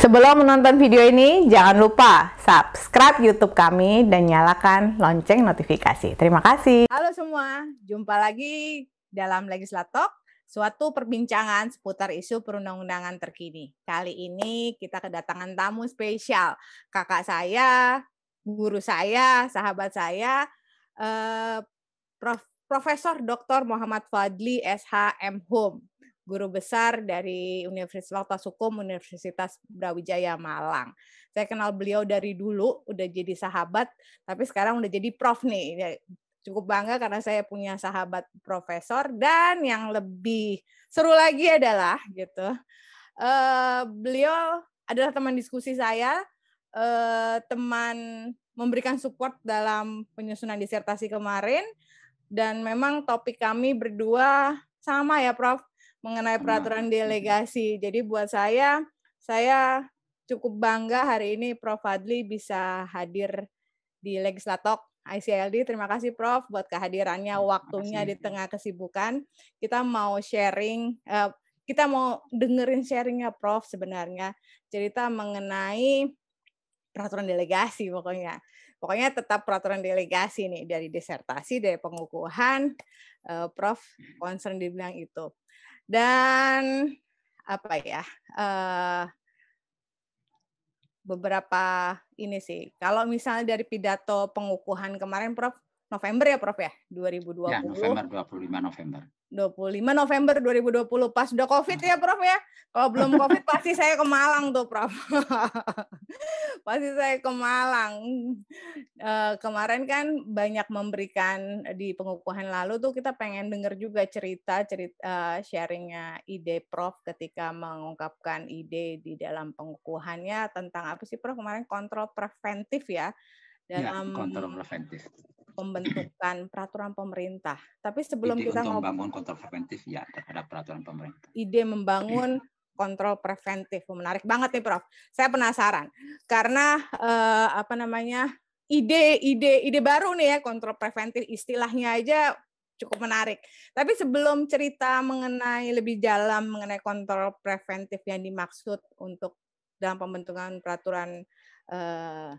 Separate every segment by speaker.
Speaker 1: Sebelum menonton video ini, jangan lupa subscribe YouTube kami dan nyalakan lonceng notifikasi. Terima kasih. Halo semua, jumpa lagi dalam Legislatok, suatu perbincangan seputar isu perundang-undangan terkini. Kali ini kita kedatangan tamu spesial, kakak saya, guru saya, sahabat saya, eh, Prof. Profesor Dr. Muhammad Fadli SHM Home guru besar dari Universitas Hukum Universitas Brawijaya Malang. Saya kenal beliau dari dulu, udah jadi sahabat, tapi sekarang udah jadi prof nih. Ya, cukup bangga karena saya punya sahabat profesor dan yang lebih seru lagi adalah gitu. Uh, beliau adalah teman diskusi saya, uh, teman memberikan support dalam penyusunan disertasi kemarin dan memang topik kami berdua sama ya Prof mengenai peraturan hmm. delegasi. Jadi buat saya, saya cukup bangga hari ini Prof. Fadli bisa hadir di Legislatok ICLD. Terima kasih Prof buat kehadirannya, hmm, waktunya di tengah kesibukan. Kita mau sharing, eh, kita mau dengerin sharingnya Prof sebenarnya. Cerita mengenai peraturan delegasi pokoknya. Pokoknya tetap peraturan delegasi nih dari disertasi, dari pengukuhan, eh, Prof concern di bilang itu dan apa ya uh, beberapa ini sih kalau misalnya dari pidato pengukuhan kemarin Prof November ya Prof ya 2020. Ya, November
Speaker 2: 25 November.
Speaker 1: 25 November 2020 pas udah Covid ya Prof ya. Kalau belum Covid pasti saya ke Malang tuh Prof. pasti saya ke Malang. Eh, kemarin kan banyak memberikan di pengukuhan lalu tuh kita pengen dengar juga cerita cerita eh, sharingnya ide Prof ketika mengungkapkan ide di dalam pengukuhannya tentang apa sih Prof kemarin kontrol preventif ya iya, dalam ya, kontrol preventif pembentukan peraturan pemerintah. Tapi sebelum ide kita ngomong, membangun
Speaker 2: kontrol preventif ya terhadap peraturan pemerintah.
Speaker 1: Ide membangun kontrol preventif menarik banget nih Prof. Saya penasaran karena eh, apa namanya ide-ide ide baru nih ya kontrol preventif istilahnya aja cukup menarik. Tapi sebelum cerita mengenai lebih dalam mengenai kontrol preventif yang dimaksud untuk dalam pembentukan peraturan eh,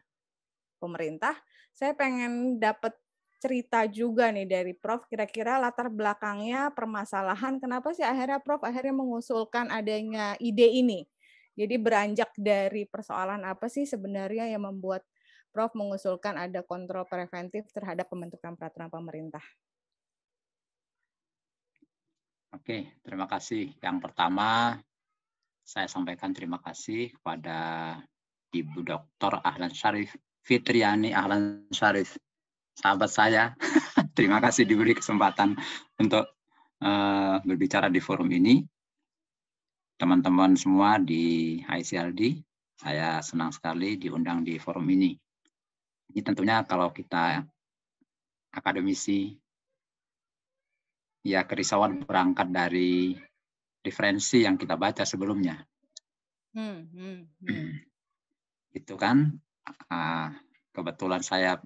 Speaker 1: pemerintah, saya pengen dapat cerita juga nih dari Prof. Kira-kira latar belakangnya permasalahan kenapa sih akhirnya Prof. akhirnya mengusulkan adanya ide ini? Jadi beranjak dari persoalan apa sih sebenarnya yang membuat Prof mengusulkan ada kontrol preventif terhadap pembentukan peraturan pemerintah?
Speaker 2: Oke, terima kasih. Yang pertama, saya sampaikan terima kasih kepada Ibu Dr. Ahlan Syarif Fitriani Ahlan Syarif, sahabat saya. Terima kasih diberi kesempatan untuk uh, berbicara di forum ini. Teman-teman semua di ICLD, saya senang sekali diundang di forum ini. Ini tentunya kalau kita akademisi, ya kerisauan berangkat dari referensi yang kita baca sebelumnya. Hmm, hmm, hmm. Itu kan Ah, kebetulan saya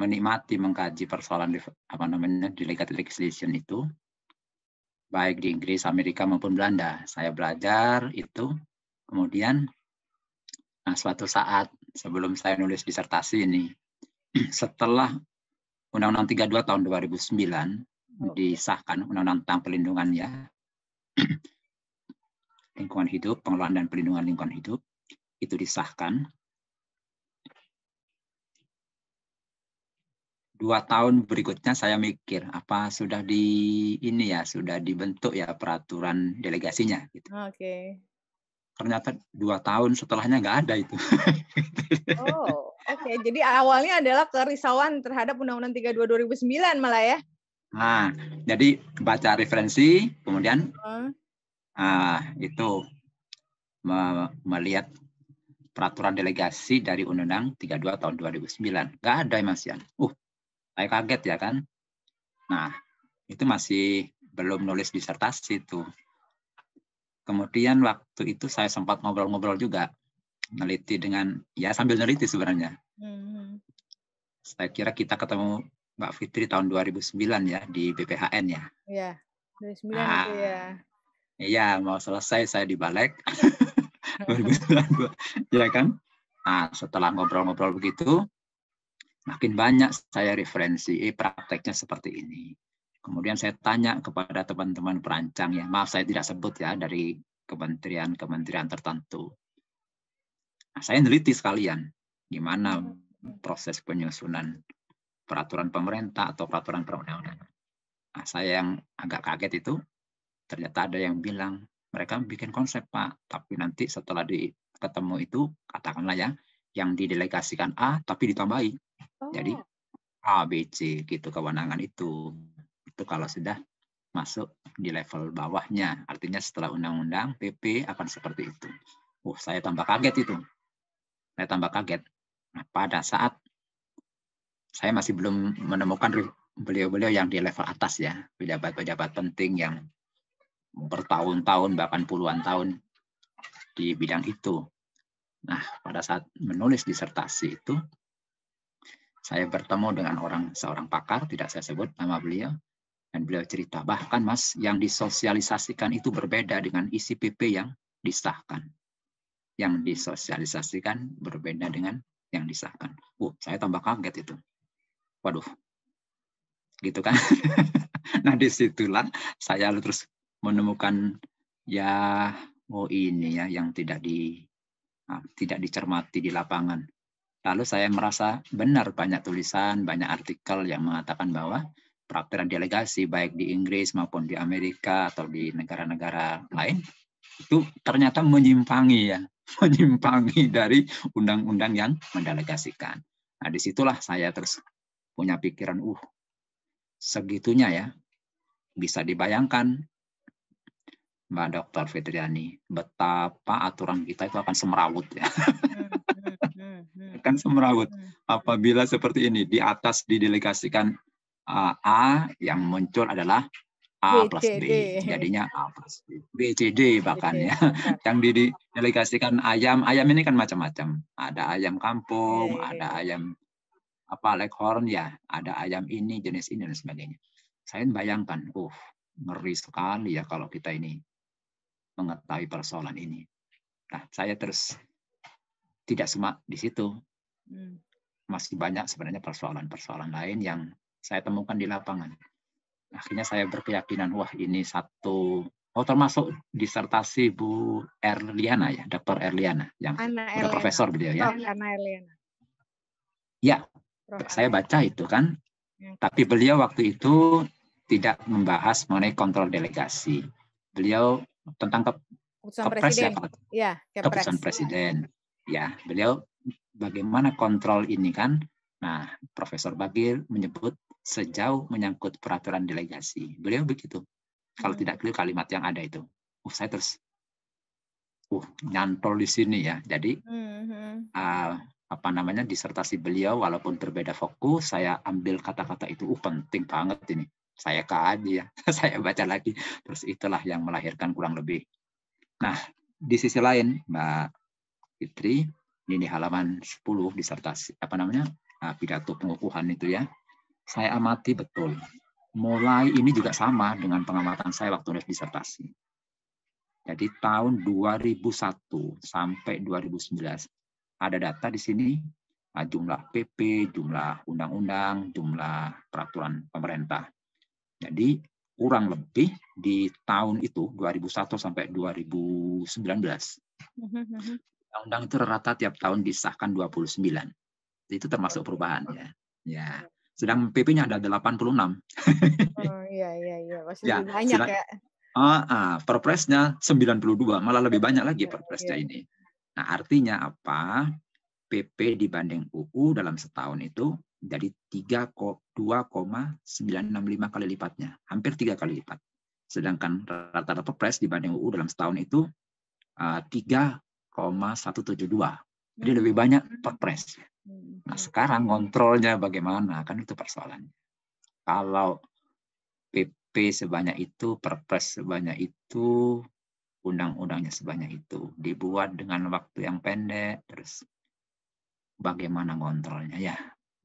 Speaker 2: menikmati mengkaji persoalan di, apa namanya delegated legislation itu baik di Inggris, Amerika maupun Belanda. Saya belajar itu, kemudian nah suatu saat sebelum saya nulis disertasi ini, setelah Undang-Undang 32 tahun 2009 disahkan Undang-Undang tentang pelindungan ya lingkungan hidup, pengelolaan dan perlindungan lingkungan hidup itu disahkan. dua tahun berikutnya saya mikir apa sudah di ini ya sudah dibentuk ya peraturan delegasinya
Speaker 1: gitu. Oke. Okay.
Speaker 2: Ternyata dua tahun setelahnya nggak ada itu.
Speaker 1: oh, oke. Okay. Jadi awalnya adalah kerisauan terhadap Undang-Undang 32 2009 malah ya.
Speaker 2: Nah, jadi baca referensi kemudian uh. Uh, itu me melihat peraturan delegasi dari Undang-Undang 32 tahun 2009. Nggak ada Mas Yan. Uh, saya kaget ya kan nah itu masih belum nulis disertasi itu kemudian waktu itu saya sempat ngobrol-ngobrol juga neliti dengan ya sambil neliti sebenarnya hmm. saya kira kita ketemu Mbak Fitri tahun 2009 ya di BPHN ya
Speaker 1: Iya, 2009 nah, itu ya
Speaker 2: iya mau selesai saya di balik 2009 ya kan nah setelah ngobrol-ngobrol begitu Makin banyak saya referensi, eh prakteknya seperti ini. Kemudian saya tanya kepada teman-teman perancang ya, maaf saya tidak sebut ya dari kementerian-kementerian tertentu. Nah, saya neliti sekalian gimana proses penyusunan peraturan pemerintah atau peraturan perundang-undangan. Nah, saya yang agak kaget itu ternyata ada yang bilang mereka bikin konsep pak, tapi nanti setelah di ketemu itu katakanlah ya yang didelegasikan A tapi ditambahi jadi oh. A, B, C gitu kewenangan itu. Itu kalau sudah masuk di level bawahnya. Artinya setelah undang-undang PP akan seperti itu. Uh, saya tambah kaget itu. Saya tambah kaget. Nah, pada saat saya masih belum menemukan beliau-beliau yang di level atas ya, pejabat-pejabat penting yang bertahun-tahun bahkan puluhan tahun di bidang itu. Nah, pada saat menulis disertasi itu saya bertemu dengan orang seorang pakar, tidak saya sebut nama beliau, dan beliau cerita, bahkan mas, yang disosialisasikan itu berbeda dengan isi PP yang disahkan. Yang disosialisasikan berbeda dengan yang disahkan. Uh, saya tambah kaget itu. Waduh, gitu kan. nah disitulah saya terus menemukan ya oh ini ya yang tidak di ah, tidak dicermati di lapangan Lalu saya merasa benar banyak tulisan, banyak artikel yang mengatakan bahwa praktek delegasi baik di Inggris maupun di Amerika atau di negara-negara lain itu ternyata menyimpangi ya, menyimpangi dari undang-undang yang mendelegasikan. Nah, disitulah saya terus punya pikiran, uh, segitunya ya, bisa dibayangkan Mbak dokter Fitriani, betapa aturan kita itu akan semerawut ya kan semrawut hmm. apabila seperti ini di atas didelegasikan uh, A yang muncul adalah A plus B jadinya A plus B B C D bahkan ya yang didelegasikan ayam ayam ini kan macam-macam ada ayam kampung iya. ada ayam apa leghorn ya ada ayam ini jenis ini dan sebagainya saya bayangkan uh ngeri sekali ya kalau kita ini mengetahui persoalan ini nah saya terus tidak semak di situ Hmm. Masih banyak sebenarnya persoalan-persoalan lain yang saya temukan di lapangan. Akhirnya saya berkeyakinan, wah ini satu Oh termasuk disertasi Bu Erliana ya, Dr. Erliana yang
Speaker 1: Ana Erliana. profesor beliau ya. Ana Erliana. Ya, Prof.
Speaker 2: saya baca itu kan. Ya. Tapi beliau waktu itu tidak membahas mengenai kontrol delegasi. Beliau tentang ke,
Speaker 1: keputusan ke ya, presiden. ya, ke keputusan
Speaker 2: presiden. Ya, beliau bagaimana kontrol ini kan? Nah, Profesor Bagir menyebut sejauh menyangkut peraturan delegasi. Beliau begitu. Kalau hmm. tidak keliru kalimat yang ada itu. Uh, saya terus uh nyantol di sini ya. Jadi uh, apa namanya disertasi beliau walaupun berbeda fokus, saya ambil kata-kata itu uh penting banget ini. Saya kaji ya, saya baca lagi. Terus itulah yang melahirkan kurang lebih. Nah, di sisi lain Mbak Fitri, ini di halaman 10 disertasi apa namanya nah, pidato pengukuhan itu ya saya amati betul mulai ini juga sama dengan pengamatan saya waktu nulis disertasi jadi tahun 2001 sampai 2019 ada data di sini nah, jumlah PP jumlah undang-undang jumlah peraturan pemerintah jadi kurang lebih di tahun itu 2001 sampai 2019 Undang-undang itu rata tiap tahun disahkan 29. Itu termasuk perubahan ya. Ya. Sedang PP-nya ada 86. oh
Speaker 1: iya iya iya, masih ya, banyak ya.
Speaker 2: Ah, ah, perpresnya 92, malah lebih banyak lagi iya, perpresnya iya. ini. Nah, artinya apa? PP dibanding UU dalam setahun itu dari 3,2,965 kali lipatnya, hampir tiga kali lipat. Sedangkan rata-rata perpres dibanding UU dalam setahun itu uh, 1,172. Jadi hmm. lebih banyak perpres. Hmm. Nah, sekarang kontrolnya bagaimana? Kan itu persoalannya. Kalau PP sebanyak itu, perpres sebanyak itu, undang-undangnya sebanyak itu, dibuat dengan waktu yang pendek, terus bagaimana kontrolnya ya?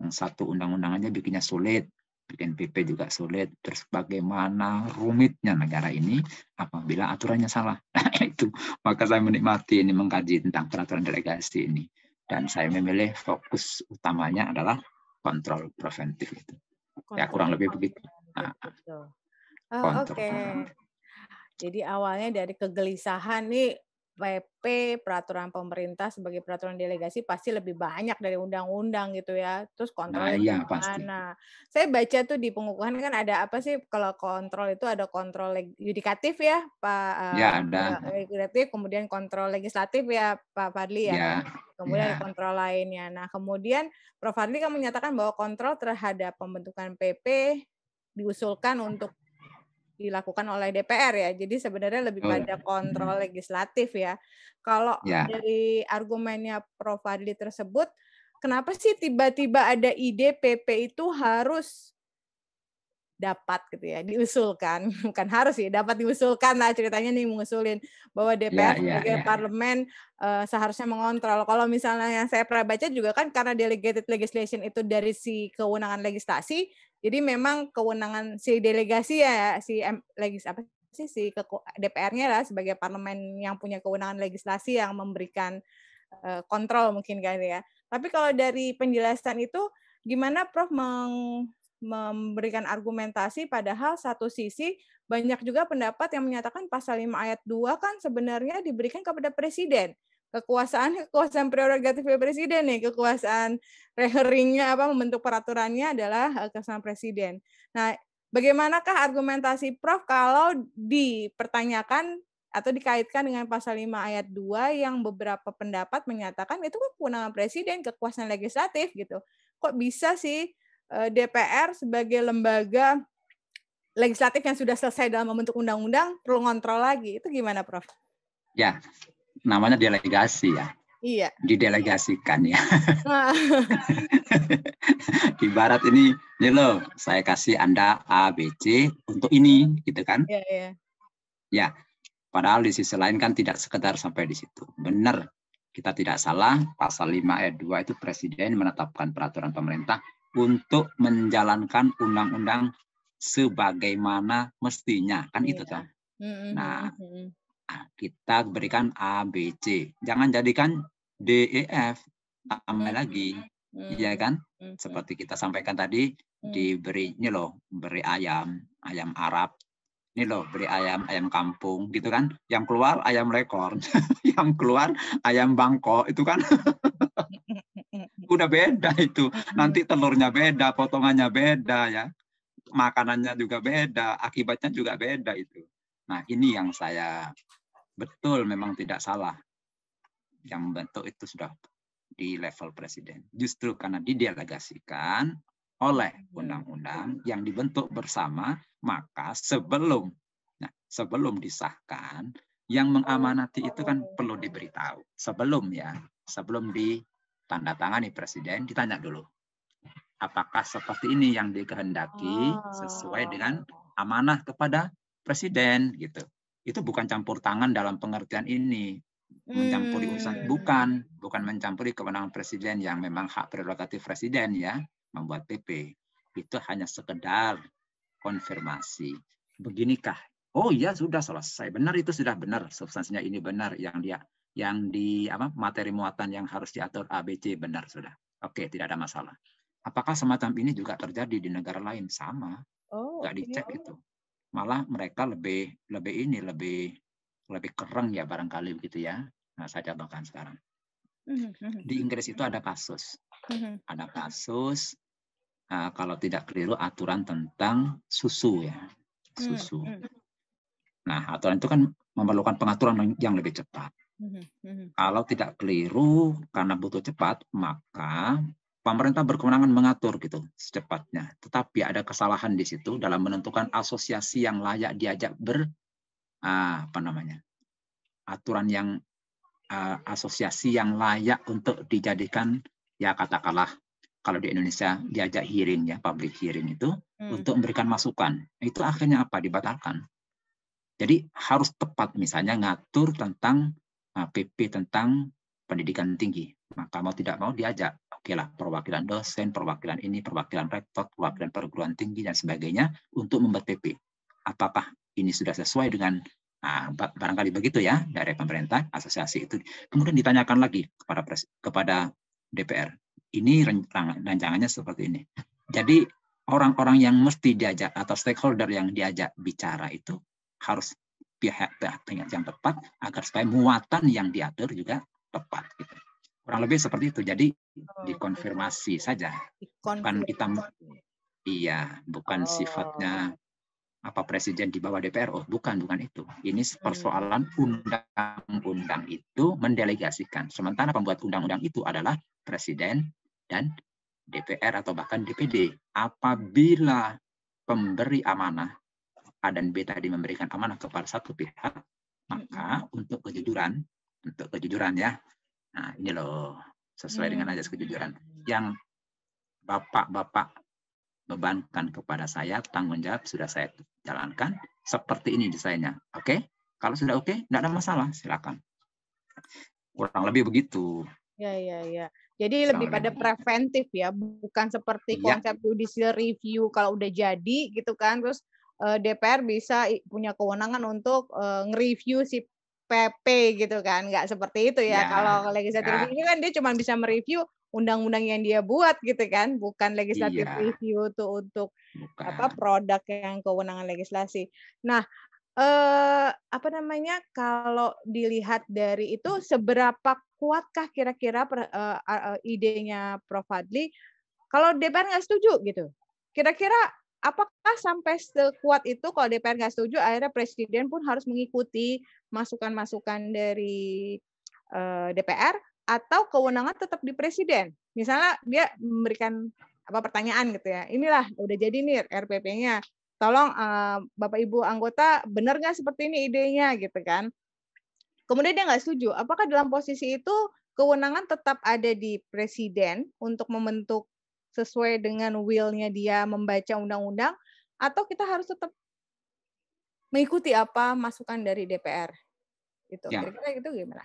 Speaker 2: Yang satu undang undangannya bikinnya sulit, bikin PP juga sulit. Terus bagaimana rumitnya negara ini apabila aturannya salah. itu maka saya menikmati ini mengkaji tentang peraturan delegasi ini. Dan saya memilih fokus utamanya adalah kontrol preventif itu. Ya, kontrol ya kurang lebih begitu. Nah,
Speaker 1: oh, Oke. Okay. Jadi awalnya dari kegelisahan nih PP peraturan pemerintah sebagai peraturan delegasi pasti lebih banyak dari undang-undang gitu ya. Terus kontrol nah, iya, pasti. saya baca tuh di pengukuhan kan ada apa sih kalau kontrol itu ada kontrol yudikatif ya Pak. Eh, ya ada. Eh, yudikatif kemudian kontrol legislatif ya Pak Fadli ya. ya. Kan? Kemudian ya. kontrol lainnya. Nah kemudian Prof Fadli kan menyatakan bahwa kontrol terhadap pembentukan PP diusulkan untuk dilakukan oleh DPR ya. Jadi sebenarnya lebih oh, iya. pada kontrol hmm. legislatif ya. Kalau ya. dari argumennya Prof Fadli tersebut, kenapa sih tiba-tiba ada ide PP itu harus dapat gitu ya diusulkan bukan harus sih dapat diusulkan lah ceritanya nih mengusulin bahwa DPR yeah, ya, sebagai yeah. Ya. parlemen uh, seharusnya mengontrol kalau misalnya yang saya pernah baca juga kan karena delegated legislation itu dari si kewenangan legislasi jadi memang kewenangan si delegasi ya si legis apa sih si DPR-nya lah sebagai parlemen yang punya kewenangan legislasi yang memberikan uh, kontrol mungkin kan ya. Tapi kalau dari penjelasan itu gimana Prof meng memberikan argumentasi padahal satu sisi banyak juga pendapat yang menyatakan pasal 5 ayat 2 kan sebenarnya diberikan kepada presiden kekuasaan kekuasaan prerogatif presiden nih kekuasaan reheringnya apa membentuk peraturannya adalah eh, kekuasaan presiden. Nah, bagaimanakah argumentasi Prof kalau dipertanyakan atau dikaitkan dengan pasal 5 ayat 2 yang beberapa pendapat menyatakan itu kan kewenangan presiden, kekuasaan legislatif gitu. Kok bisa sih eh, DPR sebagai lembaga legislatif yang sudah selesai dalam membentuk undang-undang perlu ngontrol lagi? Itu gimana, Prof?
Speaker 2: Ya, namanya delegasi ya. Iya. Didelegasikan ya.
Speaker 1: Ah.
Speaker 2: Di barat ini, ini loh, saya kasih Anda A, B, C untuk ini, gitu kan? Iya, iya. Ya, padahal di sisi lain kan tidak sekedar sampai di situ. Benar, kita tidak salah, pasal 5 ayat 2 itu presiden menetapkan peraturan pemerintah untuk menjalankan undang-undang sebagaimana mestinya, kan iya. itu kan? Nah, kita berikan A, B, C. Jangan jadikan D, E, F tambah hmm. lagi, hmm. Iya kan? Hmm. Seperti kita sampaikan tadi, diberi ini loh, beri ayam, ayam Arab. Ini loh, beri ayam, ayam kampung, gitu kan? Yang keluar ayam rekor. yang keluar ayam bangkok, itu kan? Udah beda itu. Nanti telurnya beda, potongannya beda ya. Makanannya juga beda, akibatnya juga beda itu. Nah, ini yang saya betul memang tidak salah. Yang membentuk itu sudah di level presiden. Justru karena didelegasikan oleh iya, undang-undang yang dibentuk bersama, maka sebelum nah, sebelum disahkan, yang oh, mengamanati itu kan oh. perlu diberitahu. Sebelum ya, sebelum tangani presiden, ditanya dulu. Apakah seperti ini yang dikehendaki oh. sesuai dengan amanah kepada presiden gitu. Itu bukan campur tangan dalam pengertian ini.
Speaker 1: Mencampuri hmm. urusan bukan,
Speaker 2: bukan mencampuri kewenangan presiden yang memang hak prerogatif presiden ya membuat PP. Itu hanya sekedar konfirmasi. Beginikah? Oh iya sudah selesai. Benar itu sudah benar substansinya ini benar yang dia yang di apa materi muatan yang harus diatur ABC benar sudah. Oke, tidak ada masalah. Apakah semacam ini juga terjadi di negara lain? Sama.
Speaker 1: Oh, iya, dicek
Speaker 2: oh. itu malah mereka lebih lebih ini lebih lebih kereng ya barangkali begitu ya. Nah, saya contohkan sekarang. Mhm, mhm. Di Inggris itu ada kasus. Mhm. Ada kasus uh, kalau tidak keliru aturan tentang susu ya. Susu. Nah, aturan itu kan memerlukan pengaturan yang lebih cepat. Kalau tidak keliru karena butuh cepat, maka pemerintah berkewenangan mengatur gitu secepatnya. Tetapi ada kesalahan di situ dalam menentukan asosiasi yang layak diajak ber ah, apa namanya aturan yang ah, asosiasi yang layak untuk dijadikan ya katakanlah kalau di Indonesia diajak hearing ya public hearing itu hmm. untuk memberikan masukan itu akhirnya apa dibatalkan jadi harus tepat misalnya ngatur tentang PP ah, tentang pendidikan tinggi maka mau tidak mau diajak Oke perwakilan dosen, perwakilan ini, perwakilan rektor, perwakilan perguruan tinggi, dan sebagainya untuk membuat PP. Apakah ini sudah sesuai dengan Nah, barangkali begitu ya dari pemerintah asosiasi itu. Kemudian ditanyakan lagi kepada kepada DPR. Ini rancangannya seperti ini. Jadi orang-orang yang mesti diajak atau stakeholder yang diajak bicara itu harus pihak-pihak yang tepat agar supaya muatan yang diatur juga tepat gitu kurang lebih seperti itu jadi oh, dikonfirmasi iya. saja dikonfirmasi. bukan kita iya bukan oh. sifatnya apa presiden di bawah DPR oh bukan bukan itu ini hmm. persoalan undang-undang itu mendelegasikan sementara pembuat undang-undang itu adalah presiden dan DPR atau bahkan DPD hmm. apabila pemberi amanah A dan B tadi memberikan amanah kepada satu pihak maka hmm. untuk kejujuran untuk kejujuran ya Nah, ini loh sesuai dengan hmm. ajas kejujuran yang bapak-bapak bebankan kepada saya tanggung jawab sudah saya jalankan seperti ini desainnya. Oke? Okay? Kalau sudah oke, okay, tidak ada masalah, silakan. Kurang lebih begitu.
Speaker 1: Ya, ya, ya. Jadi Kurang lebih pada preventif ya, bukan seperti iya. konsep judicial review kalau udah jadi gitu kan, terus eh, DPR bisa punya kewenangan untuk eh, nge-review si PP gitu kan nggak seperti itu ya, ya kalau legislatif ya. ini kan dia cuma bisa mereview undang-undang yang dia buat gitu kan bukan legislatif ya. review tuh untuk bukan. apa produk yang kewenangan legislasi nah eh, apa namanya kalau dilihat dari itu hmm. seberapa kuatkah kira-kira ide eh, eh, idenya Prof Fadli kalau DPR nggak setuju gitu kira-kira apakah sampai sekuat itu kalau DPR nggak setuju akhirnya presiden pun harus mengikuti masukan-masukan dari uh, eh, DPR atau kewenangan tetap di presiden. Misalnya dia memberikan apa pertanyaan gitu ya. Inilah udah jadi nih RPP-nya. Tolong uh, Bapak Ibu anggota benar nggak seperti ini idenya gitu kan. Kemudian dia nggak setuju. Apakah dalam posisi itu kewenangan tetap ada di presiden untuk membentuk sesuai dengan will-nya dia membaca undang-undang atau kita harus tetap mengikuti apa masukan dari DPR? Itu ya. kira-kira itu gimana?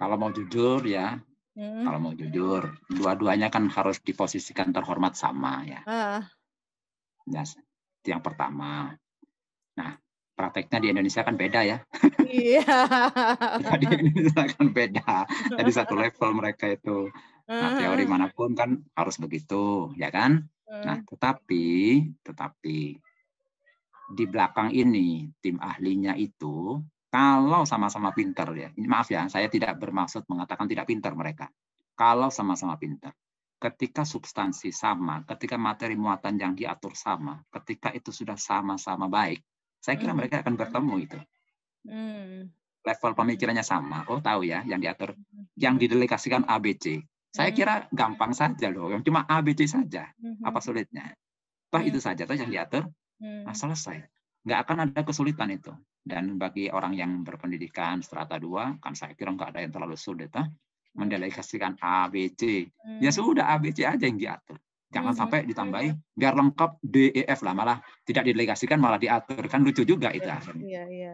Speaker 2: Kalau mau jujur ya, hmm. kalau mau jujur, dua-duanya kan harus diposisikan terhormat sama ya. Uh. Ya, yang pertama. Nah, prakteknya di Indonesia kan beda ya. Iya. di Indonesia kan beda. Jadi satu level mereka itu. Nah, teori manapun kan harus begitu, ya kan? Nah, hmm. tetapi, tetapi di belakang ini tim ahlinya itu kalau sama-sama pinter ya maaf ya saya tidak bermaksud mengatakan tidak pinter mereka kalau sama-sama pinter ketika substansi sama ketika materi muatan yang diatur sama ketika itu sudah sama-sama baik saya kira hmm. mereka akan bertemu itu hmm. level pemikirannya sama oh tahu ya yang diatur hmm. yang didelegasikan ABC saya kira gampang saja loh yang cuma ABC saja apa sulitnya toh itu saja toh yang diatur Hmm. Nah, selesai. Nggak akan ada kesulitan itu. Dan bagi orang yang berpendidikan strata 2, kan saya kira nggak ada yang terlalu sulit. Ah. Hmm. Mendelegasikan A, B, C. Ya hmm. sudah, A, B, C aja yang diatur. Jangan sampai ditambahi, biar lengkap D, E, F lah. Malah tidak didelegasikan, malah diatur. Kan lucu juga itu.
Speaker 1: Iya, iya.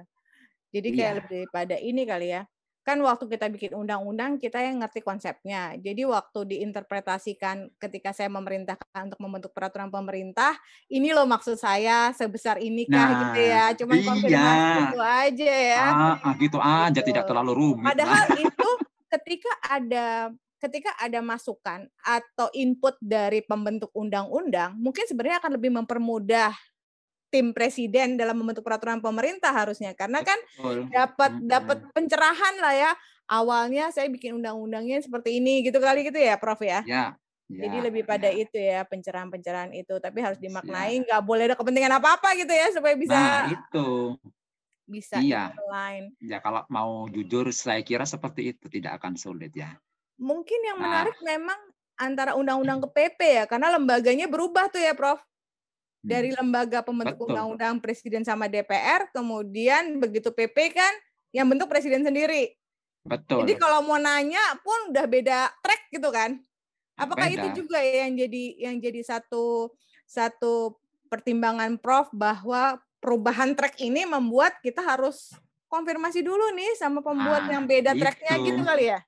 Speaker 1: Jadi iya. kayak ya. lebih pada ini kali ya, kan waktu kita bikin undang-undang kita yang ngerti konsepnya. Jadi waktu diinterpretasikan ketika saya memerintahkan untuk membentuk peraturan pemerintah, ini loh maksud saya sebesar ini kah nah, gitu ya. Cuman iya. konfirmasi itu aja ya. Ah,
Speaker 2: ah gitu aja gitu. tidak terlalu rumit. Padahal lah.
Speaker 1: itu ketika ada ketika ada masukan atau input dari pembentuk undang-undang, mungkin sebenarnya akan lebih mempermudah tim presiden dalam membentuk peraturan pemerintah harusnya karena kan dapat dapat pencerahan lah ya awalnya saya bikin undang-undangnya seperti ini gitu kali gitu ya Prof ya.
Speaker 2: Ya. ya
Speaker 1: Jadi lebih ya. pada ya. itu ya pencerahan-pencerahan itu tapi harus dimaknai nggak boleh ada kepentingan apa-apa gitu ya supaya bisa Nah, itu bisa iya. lain.
Speaker 2: Ya kalau mau jujur saya kira seperti itu tidak akan sulit ya.
Speaker 1: Mungkin yang nah. menarik memang antara undang-undang ke PP hmm. ya karena lembaganya berubah tuh ya Prof dari hmm. lembaga pembentuk undang-undang presiden sama DPR, kemudian begitu PP kan yang bentuk presiden sendiri. Betul. Jadi kalau mau nanya pun udah beda track gitu kan. Apakah beda. itu juga yang jadi yang jadi satu satu pertimbangan Prof bahwa perubahan track ini membuat kita harus konfirmasi dulu nih sama pembuat ah, yang beda itu. tracknya gitu kali ya?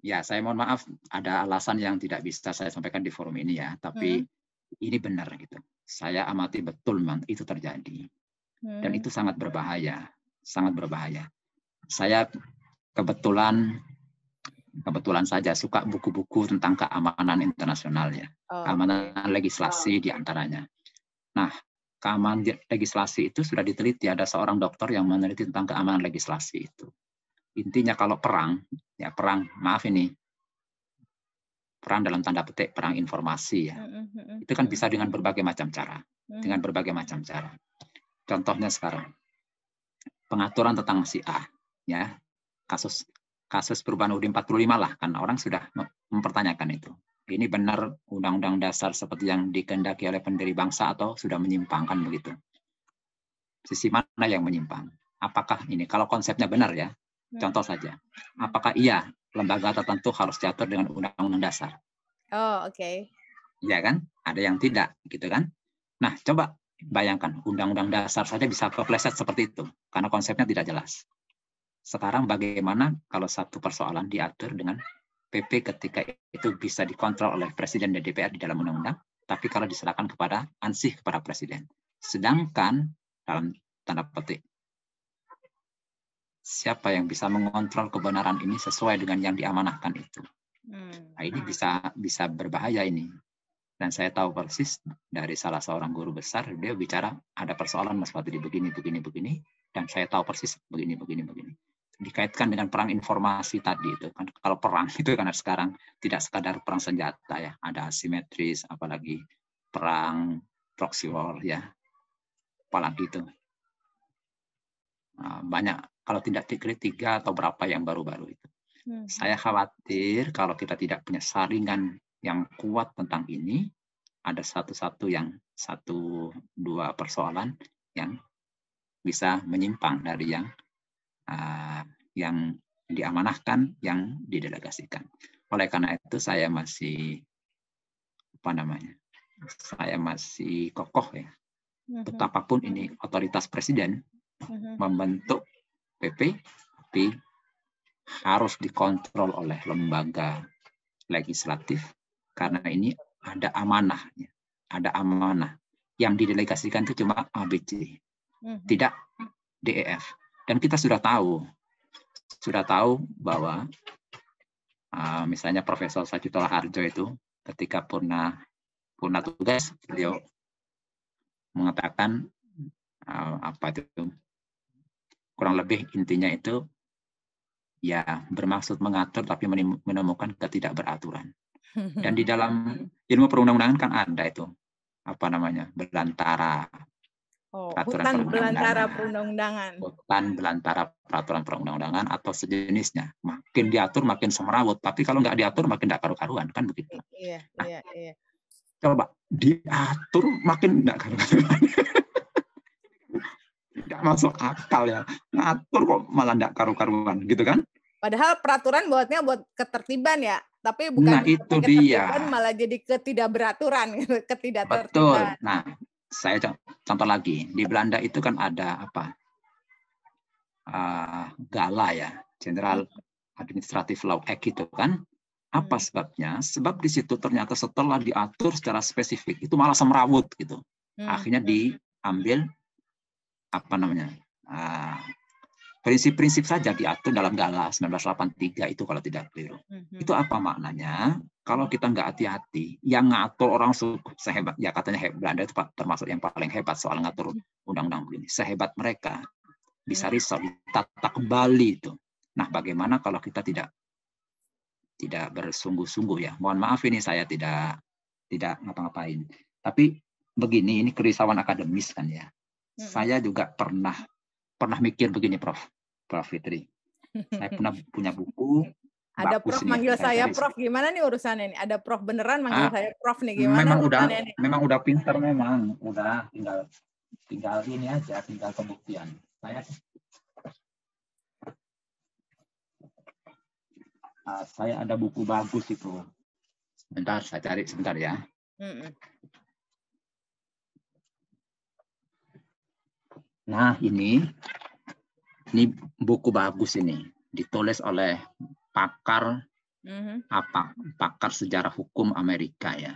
Speaker 2: Ya, saya mohon maaf ada alasan yang tidak bisa saya sampaikan di forum ini ya, tapi hmm ini benar gitu. Saya amati betul memang itu terjadi. Dan hmm. itu sangat berbahaya, sangat berbahaya. Saya kebetulan kebetulan saja suka buku-buku tentang keamanan internasional ya. Oh, keamanan legislasi oh. antaranya. Nah, keamanan legislasi itu sudah diteliti. Ada seorang dokter yang meneliti tentang keamanan legislasi itu. Intinya kalau perang, ya perang, maaf ini, perang dalam tanda petik perang informasi ya itu kan bisa dengan berbagai macam cara dengan berbagai macam cara contohnya sekarang pengaturan tentang si A ya kasus kasus perubahan UUD 45 lah kan orang sudah mempertanyakan itu ini benar undang-undang dasar seperti yang dikendaki oleh pendiri bangsa atau sudah menyimpangkan begitu sisi mana yang menyimpang apakah ini kalau konsepnya benar ya contoh saja apakah iya lembaga tertentu harus diatur dengan undang-undang dasar.
Speaker 1: Oh, oke. Okay.
Speaker 2: Iya kan? Ada yang tidak, gitu kan? Nah, coba bayangkan undang-undang dasar saja bisa kepleset seperti itu karena konsepnya tidak jelas. Sekarang bagaimana kalau satu persoalan diatur dengan PP ketika itu bisa dikontrol oleh presiden dan DPR di dalam undang-undang, tapi kalau diserahkan kepada ansih kepada presiden. Sedangkan dalam tanda petik siapa yang bisa mengontrol kebenaran ini sesuai dengan yang diamanahkan itu. Hmm. Nah, ini bisa bisa berbahaya ini. Dan saya tahu persis dari salah seorang guru besar dia bicara ada persoalan Mas Fadli begini begini begini dan saya tahu persis begini begini begini. Dikaitkan dengan perang informasi tadi itu kan kalau perang itu karena sekarang tidak sekadar perang senjata ya, ada asimetris apalagi perang proxy war ya. Apalagi itu nah, banyak kalau tidak tiga, tiga atau berapa yang baru-baru itu. Hmm. Saya khawatir kalau kita tidak punya saringan yang kuat tentang ini, ada satu-satu yang satu dua persoalan yang bisa menyimpang dari yang uh, yang diamanahkan, yang didelegasikan. Oleh karena itu saya masih apa namanya? Saya masih kokoh ya. Hmm. Betapapun ini otoritas presiden hmm. membentuk PP, tapi harus dikontrol oleh lembaga legislatif karena ini ada amanah, ada amanah yang didelegasikan itu cuma ABC, mhm. tidak DEF. Dan kita sudah tahu, sudah tahu bahwa ah, misalnya Profesor Sajito Harjo itu ketika purna purna tugas beliau mengatakan ah, apa itu kurang lebih intinya itu ya bermaksud mengatur tapi menemukan ketidakberaturan. Dan di dalam ilmu perundang-undangan kan ada itu apa namanya belantara oh, peraturan hutan perundang belantara
Speaker 1: perundang-undangan
Speaker 2: hutan belantara peraturan perundang-undangan atau sejenisnya makin diatur makin semerawut tapi kalau nggak diatur makin nggak karu-karuan kan begitu iya, nah, iya, iya. coba diatur makin nggak karu-karuan nggak masuk akal ya. Ngatur kok malah nggak karu-karuan gitu kan?
Speaker 1: Padahal peraturan buatnya buat ketertiban ya, tapi bukan nah, itu dia. malah jadi ketidakberaturan, ketidaktertiban. Betul.
Speaker 2: Nah, saya contoh lagi di Belanda itu kan ada apa? Uh, gala ya, General Administrative Law Act itu kan. Apa hmm. sebabnya? Sebab di situ ternyata setelah diatur secara spesifik itu malah semrawut gitu. Hmm, Akhirnya diambil apa namanya ah, prinsip-prinsip uh, saja diatur dalam Gala 1983 itu kalau tidak keliru. Mm-hmm. Itu apa maknanya? Kalau kita nggak hati-hati, yang ngatur orang sehebat, ya katanya hebat, Belanda itu termasuk yang paling hebat soal ngatur mm-hmm. undang-undang begini. Sehebat mereka bisa mm-hmm. risau, tata kembali itu. Nah, bagaimana kalau kita tidak tidak bersungguh-sungguh ya? Mohon maaf ini saya tidak tidak ngapa-ngapain. Tapi begini, ini kerisauan akademis kan ya. Saya juga pernah pernah mikir begini, Prof. Prof Fitri.
Speaker 1: Saya pernah
Speaker 2: punya buku. Ada Prof manggil saya, saya Prof.
Speaker 1: Gimana nih urusannya ini? Ada Prof beneran manggil ah, saya Prof nih gimana? Memang udah, ini?
Speaker 2: memang udah pinter memang. Udah tinggal tinggal ini aja, tinggal pembuktian. Saya ah, saya ada buku bagus itu. Bentar, saya cari sebentar ya. Nah, ini ini buku bagus ini, ditulis oleh pakar mm-hmm. apa? Pakar sejarah hukum Amerika ya,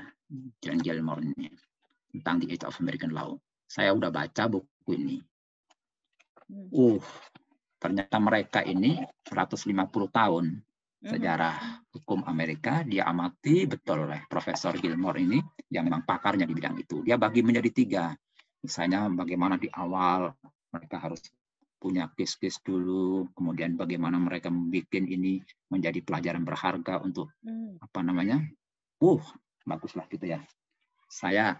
Speaker 2: John Gilmore ini tentang The Age of American Law. Saya udah baca buku ini. Mm-hmm. Uh, ternyata mereka ini 150 tahun mm-hmm. sejarah hukum Amerika dia amati betul oleh Profesor Gilmore ini yang memang pakarnya di bidang itu. Dia bagi menjadi tiga. Misalnya bagaimana di awal mereka harus punya kis-kis dulu, kemudian bagaimana mereka membuat ini menjadi pelajaran berharga untuk hmm. apa namanya? Uh, baguslah gitu ya. Saya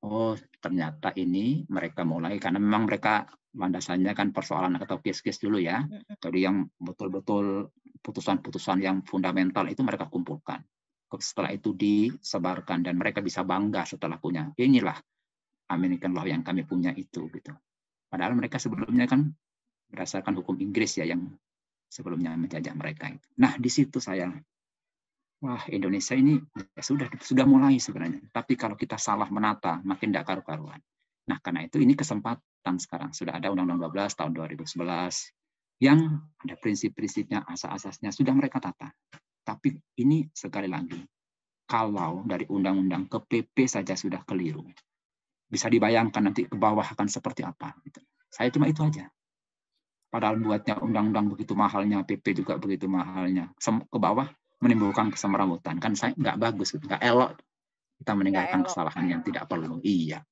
Speaker 2: oh ternyata ini mereka mulai karena memang mereka landasannya kan persoalan atau kis-kis dulu ya. Hmm. Jadi yang betul-betul putusan-putusan yang fundamental itu mereka kumpulkan. Setelah itu disebarkan dan mereka bisa bangga setelah punya. Inilah American law yang kami punya itu gitu. Padahal mereka sebelumnya kan berdasarkan hukum Inggris ya yang sebelumnya menjajah mereka Nah, di situ saya wah Indonesia ini ya sudah sudah mulai sebenarnya. Tapi kalau kita salah menata makin tidak karu-karuan. Nah, karena itu ini kesempatan sekarang sudah ada Undang-Undang 12 tahun 2011 yang ada prinsip-prinsipnya, asas-asasnya sudah mereka tata. Tapi ini sekali lagi kalau dari undang-undang ke PP saja sudah keliru, bisa dibayangkan nanti ke bawah akan seperti apa. Gitu. Saya cuma itu aja. Padahal buatnya undang-undang begitu mahalnya, PP juga begitu mahalnya. Ke bawah menimbulkan kesemrawutan. Kan saya nggak bagus, nggak elok kita meninggalkan elok. kesalahan yang tidak perlu. Iya.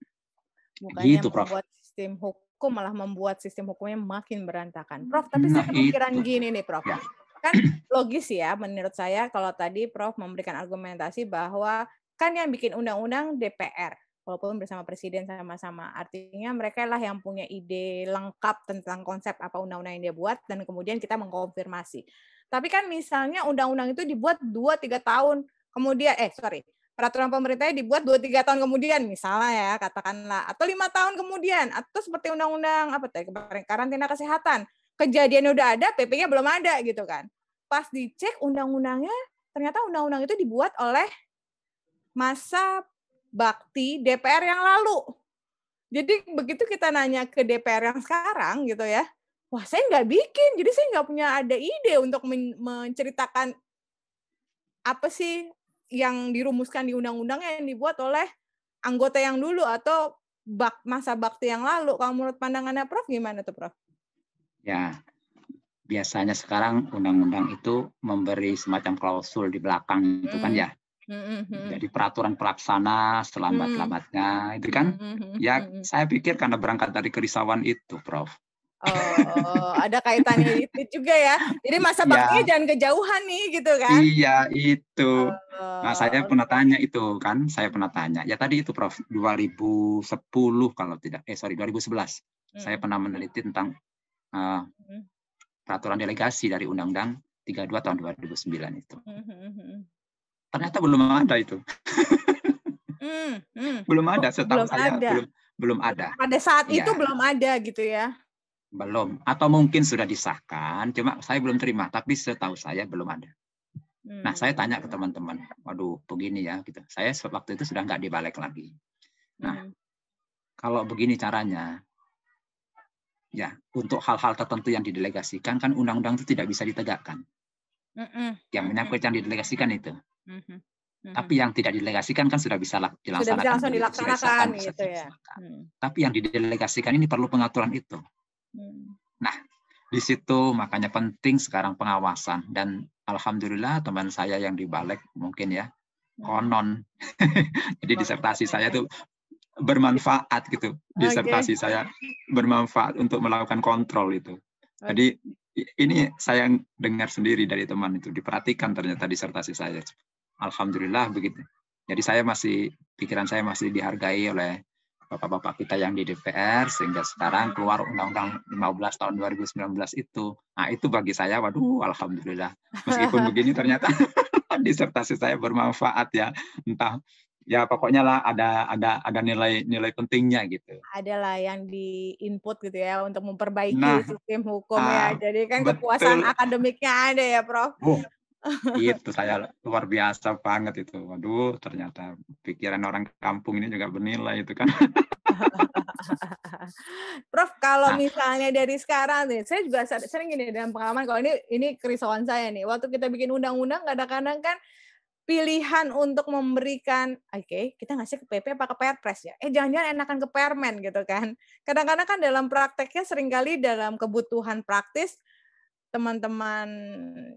Speaker 1: Bukannya gitu, Prof. sistem hukum malah membuat sistem hukumnya makin berantakan. Nah, Prof, tapi nah, saya kepikiran itu. gini nih, Prof. Ya. Kan logis ya menurut saya kalau tadi Prof memberikan argumentasi bahwa kan yang bikin undang-undang DPR walaupun bersama presiden sama-sama. Artinya mereka lah yang punya ide lengkap tentang konsep apa undang-undang yang dia buat dan kemudian kita mengkonfirmasi. Tapi kan misalnya undang-undang itu dibuat 2-3 tahun kemudian, eh sorry, peraturan pemerintahnya dibuat 2-3 tahun kemudian misalnya ya katakanlah atau lima tahun kemudian atau seperti undang-undang apa tadi kemarin karantina kesehatan kejadian udah ada PP-nya belum ada gitu kan pas dicek undang-undangnya ternyata undang-undang itu dibuat oleh masa bakti DPR yang lalu. Jadi begitu kita nanya ke DPR yang sekarang gitu ya, wah saya nggak bikin, jadi saya nggak punya ada ide untuk men menceritakan apa sih yang dirumuskan di undang undang yang dibuat oleh anggota yang dulu atau bak masa bakti yang lalu. Kalau menurut pandangannya Prof gimana tuh Prof?
Speaker 2: Ya, biasanya sekarang undang-undang itu memberi semacam klausul di belakang hmm. itu kan hmm. ya Hmm, hmm, hmm. Jadi peraturan pelaksana selambat-lambatnya itu kan ya saya pikir karena berangkat dari kerisauan itu, Prof.
Speaker 1: Oh, ada kaitannya itu juga ya. Jadi masa iya. bakti ya. jangan kejauhan nih gitu kan?
Speaker 2: Iya, itu. Oh. Nah, saya pernah tanya itu kan, saya pernah tanya. Ya tadi itu Prof 2010 kalau tidak eh sorry 2011. Hmm. Saya pernah meneliti tentang uh, peraturan delegasi dari Undang-Undang 32 tahun 2009 itu. Hmm ternyata belum ada itu.
Speaker 1: mm, mm.
Speaker 2: Belum ada setahu belum saya ada. belum belum ada. Pada saat ya. itu
Speaker 1: belum ada gitu ya.
Speaker 2: Belum atau mungkin sudah disahkan cuma saya belum terima tapi setahu saya belum ada. Nah, saya tanya ke hmm. teman-teman, waduh begini ya gitu. Saya waktu itu sudah nggak dibalik lagi. Nah, hmm. kalau begini caranya, ya untuk hal-hal tertentu yang didelegasikan kan undang-undang itu tidak bisa ditegakkan. Mm-mm. Hmm, yang hmm, menyangkut yang didelegasikan itu. Mhm. Mhm. Tapi yang tidak didelegasikan kan sudah bisa dilaksanakan. Sudah bisa langsung dilaksanakan, dilaksanakan gitu ya. Hmm. Tapi yang didelegasikan ini perlu pengaturan itu. Hmm. Nah, di situ makanya penting sekarang pengawasan dan alhamdulillah teman saya yang di balik mungkin ya hmm. konon. Jadi disertasi saya itu bermanfaat gitu. Disertasi okay. saya bermanfaat untuk melakukan kontrol itu. Jadi ini saya dengar sendiri dari teman itu diperhatikan ternyata disertasi saya alhamdulillah begitu. Jadi saya masih pikiran saya masih dihargai oleh bapak-bapak kita yang di DPR sehingga sekarang keluar Undang-Undang 15 tahun 2019 itu. Nah, itu bagi saya waduh alhamdulillah. Meskipun begini ternyata disertasi saya bermanfaat ya. Entah ya pokoknya lah ada ada ada nilai nilai pentingnya gitu.
Speaker 1: Adalah yang di input gitu ya untuk memperbaiki nah, sistem hukum uh, ya. Ah, Jadi kan betul. kepuasan akademiknya ada ya, Prof.
Speaker 2: Oh, itu iya, saya luar biasa banget itu. Waduh, ternyata pikiran orang kampung ini juga bernilai itu kan.
Speaker 1: Prof, kalau nah. misalnya dari sekarang nih, saya juga sering gini dalam pengalaman kalau ini ini kerisauan saya nih. Waktu kita bikin undang-undang kadang-kadang kan pilihan untuk memberikan oke okay, kita ngasih ke PP apa ke Perpres ya eh jangan-jangan enakan ke Permen gitu kan kadang-kadang kan dalam prakteknya seringkali dalam kebutuhan praktis teman-teman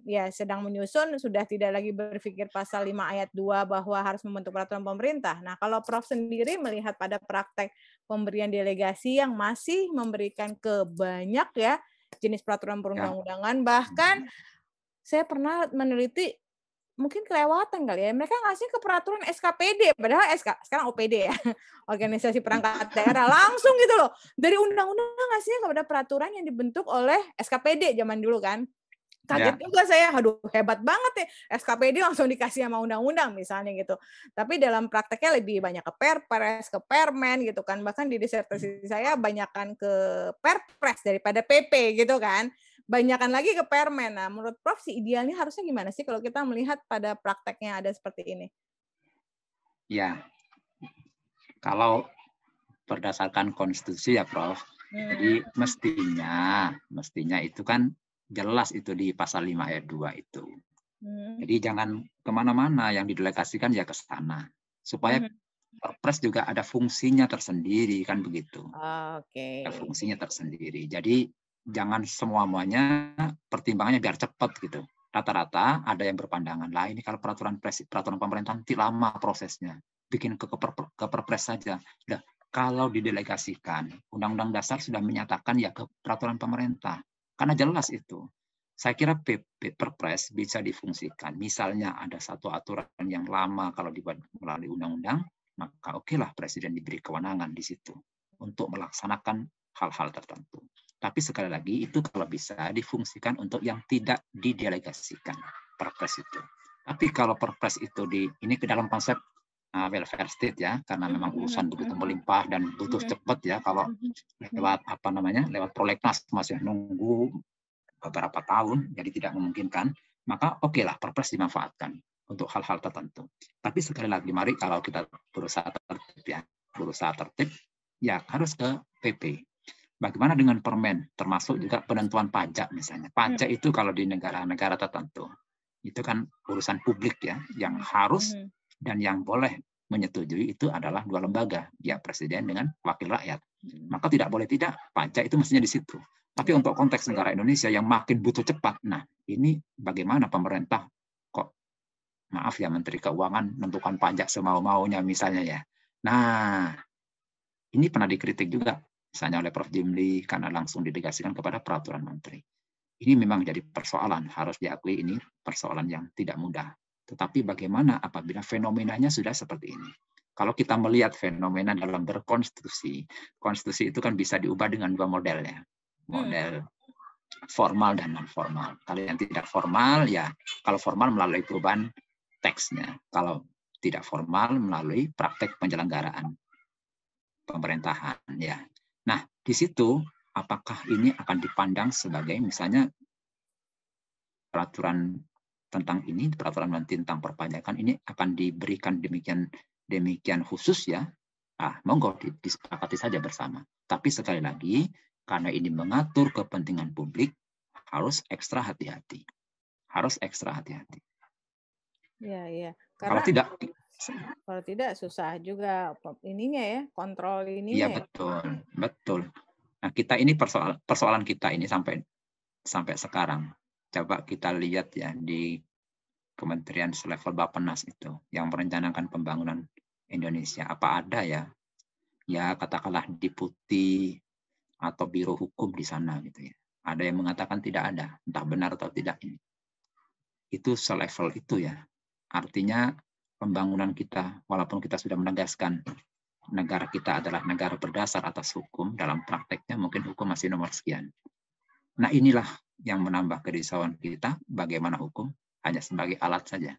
Speaker 1: ya sedang menyusun sudah tidak lagi berpikir pasal 5 ayat 2 bahwa harus membentuk peraturan pemerintah. Nah, kalau Prof sendiri melihat pada praktek pemberian delegasi yang masih memberikan ke banyak ya jenis peraturan ya. perundang-undangan bahkan hmm. saya pernah meneliti mungkin kelewatan kali ya. Mereka ngasih ke peraturan SKPD, padahal SK sekarang OPD ya, organisasi perangkat daerah langsung gitu loh. Dari undang-undang ngasihnya kepada peraturan yang dibentuk oleh SKPD zaman dulu kan. Kaget ya. juga saya, aduh hebat banget ya SKPD langsung dikasih sama undang-undang misalnya gitu. Tapi dalam prakteknya lebih banyak ke perpres, ke permen gitu kan. Bahkan di disertasi saya banyakkan ke perpres daripada PP gitu kan banyakan lagi ke permen. Nah, menurut Prof si idealnya harusnya gimana sih kalau kita melihat pada prakteknya ada seperti ini?
Speaker 2: Ya, kalau berdasarkan konstitusi ya Prof, hmm. jadi mestinya, mestinya itu kan jelas itu di pasal 5 ayat 2 itu. Hmm. Jadi jangan kemana-mana yang didelegasikan ya ke sana. Supaya hmm. Perpres juga ada fungsinya tersendiri kan begitu.
Speaker 1: Oh, Oke. Okay.
Speaker 2: fungsinya tersendiri. Jadi jangan semuanya pertimbangannya biar cepat gitu. Rata-rata ada yang berpandangan lah ini kalau peraturan presi, peraturan pemerintah nanti lama prosesnya, bikin ke keperpres keperpres saja. Nah kalau didelegasikan, Undang-Undang Dasar sudah menyatakan ya ke peraturan pemerintah. Karena jelas itu. Saya kira Perpres bisa difungsikan. Misalnya ada satu aturan yang lama kalau dibuat melalui undang-undang, maka okelah lah presiden diberi kewenangan di situ untuk melaksanakan hal-hal tertentu. Tapi sekali lagi itu kalau bisa difungsikan untuk yang tidak didelegasikan perpres itu. Tapi kalau perpres itu di ini ke dalam konsep uh, welfare state ya karena memang mm-hmm. urusan begitu melimpah dan butuh mm-hmm. cepat ya kalau mm-hmm. lewat apa namanya lewat prolegnas masih nunggu beberapa tahun jadi tidak memungkinkan maka oke okay lah perpres dimanfaatkan untuk hal-hal tertentu tapi sekali lagi mari kalau kita berusaha tertib ya berusaha tertib ya harus ke PP Bagaimana dengan permen, termasuk juga hmm. penentuan pajak misalnya. Hmm. Pajak itu kalau di negara-negara tertentu, itu kan urusan publik ya, yang harus hmm. dan yang boleh menyetujui itu adalah dua lembaga, ya presiden dengan wakil rakyat. Maka tidak boleh tidak pajak itu mestinya di situ. Tapi untuk konteks negara Indonesia yang makin butuh cepat, nah ini bagaimana pemerintah kok maaf ya Menteri Keuangan menentukan pajak semau maunya misalnya ya. Nah ini pernah dikritik juga misalnya oleh Prof. Jimli karena langsung didelegasikan kepada peraturan menteri. Ini memang jadi persoalan, harus diakui ini persoalan yang tidak mudah. Tetapi bagaimana apabila fenomenanya sudah seperti ini? Kalau kita melihat fenomena dalam berkonstitusi, konstitusi itu kan bisa diubah dengan dua modelnya, hmm. Model formal dan non formal. Kalau yang tidak formal ya kalau formal melalui perubahan teksnya. Kalau tidak formal melalui praktek penyelenggaraan pemerintahan ya Nah, di situ apakah ini akan dipandang sebagai misalnya peraturan tentang ini, peraturan nanti tentang perpajakan ini akan diberikan demikian demikian khusus ya. Ah, monggo disepakati saja bersama. Tapi sekali lagi, karena ini mengatur kepentingan publik, harus ekstra hati-hati. Harus ekstra hati-hati.
Speaker 1: Ya, ya. Karena... Kalau tidak kalau tidak susah juga ininya ya, kontrol ini. Iya ya.
Speaker 2: betul, betul. Nah kita ini persoal persoalan kita ini sampai sampai sekarang. Coba kita lihat ya di Kementerian selevel bapenas itu yang merencanakan pembangunan Indonesia apa ada ya? Ya katakanlah diputi atau biro hukum di sana gitu ya. Ada yang mengatakan tidak ada, entah benar atau tidak ini. Itu selevel itu ya. Artinya pembangunan kita, walaupun kita sudah menegaskan negara kita adalah negara berdasar atas hukum, dalam prakteknya mungkin hukum masih nomor sekian. Nah inilah yang menambah kerisauan kita, bagaimana hukum hanya sebagai alat saja.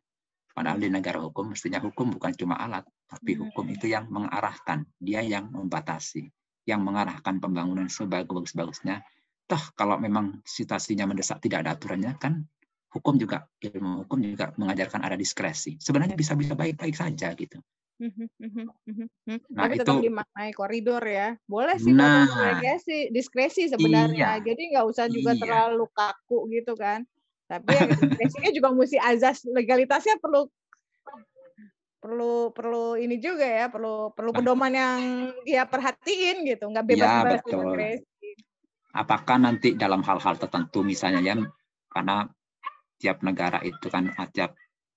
Speaker 2: Padahal di negara hukum mestinya hukum bukan cuma alat, tapi hmm. hukum itu yang mengarahkan, dia yang membatasi, yang mengarahkan pembangunan sebagus-bagusnya. Toh kalau memang situasinya mendesak tidak ada aturannya kan hukum juga ilmu hukum juga mengajarkan ada diskresi. Sebenarnya bisa-bisa baik-baik saja gitu.
Speaker 1: Mhm, mhm, mhm, nah, Tapi itu dimaknai koridor ya. Boleh sih nah, diskresi, diskresi iya. sebenarnya. Iya, Jadi nggak usah juga iya. terlalu kaku gitu kan. Tapi ya diskresinya juga mesti azas legalitasnya perlu perlu perlu ini juga ya, perlu perlu pedoman yang dia perhatiin gitu, nggak iya, bebas ya, Diskresi.
Speaker 2: Apakah nanti dalam hal-hal tertentu misalnya yang karena tiap negara itu kan ah, tiap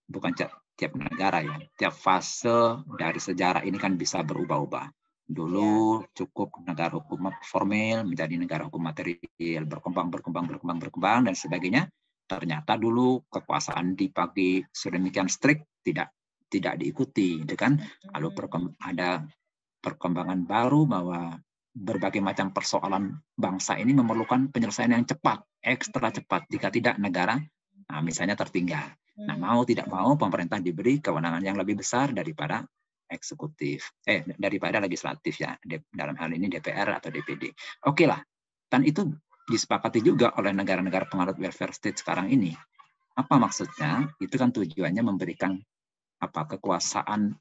Speaker 2: bukan tiap, tiap negara ya tiap fase dari sejarah ini kan bisa berubah-ubah dulu ya. cukup negara hukum formal menjadi negara hukum material berkembang berkembang berkembang berkembang dan sebagainya ternyata dulu kekuasaan pagi sedemikian strict tidak tidak diikuti dengan gitu kan lalu ada perkembangan baru bahwa berbagai macam persoalan bangsa ini memerlukan penyelesaian yang cepat, ekstra cepat. Jika tidak, negara nah, misalnya tertinggal. Nah, hmm. mau tidak mau pemerintah diberi kewenangan yang lebih besar daripada eksekutif, eh daripada legislatif ya dalam hal ini DPR atau DPD. Oke lah, dan itu disepakati juga oleh negara-negara pengaruh welfare state sekarang ini. Apa maksudnya? Itu kan tujuannya memberikan apa kekuasaan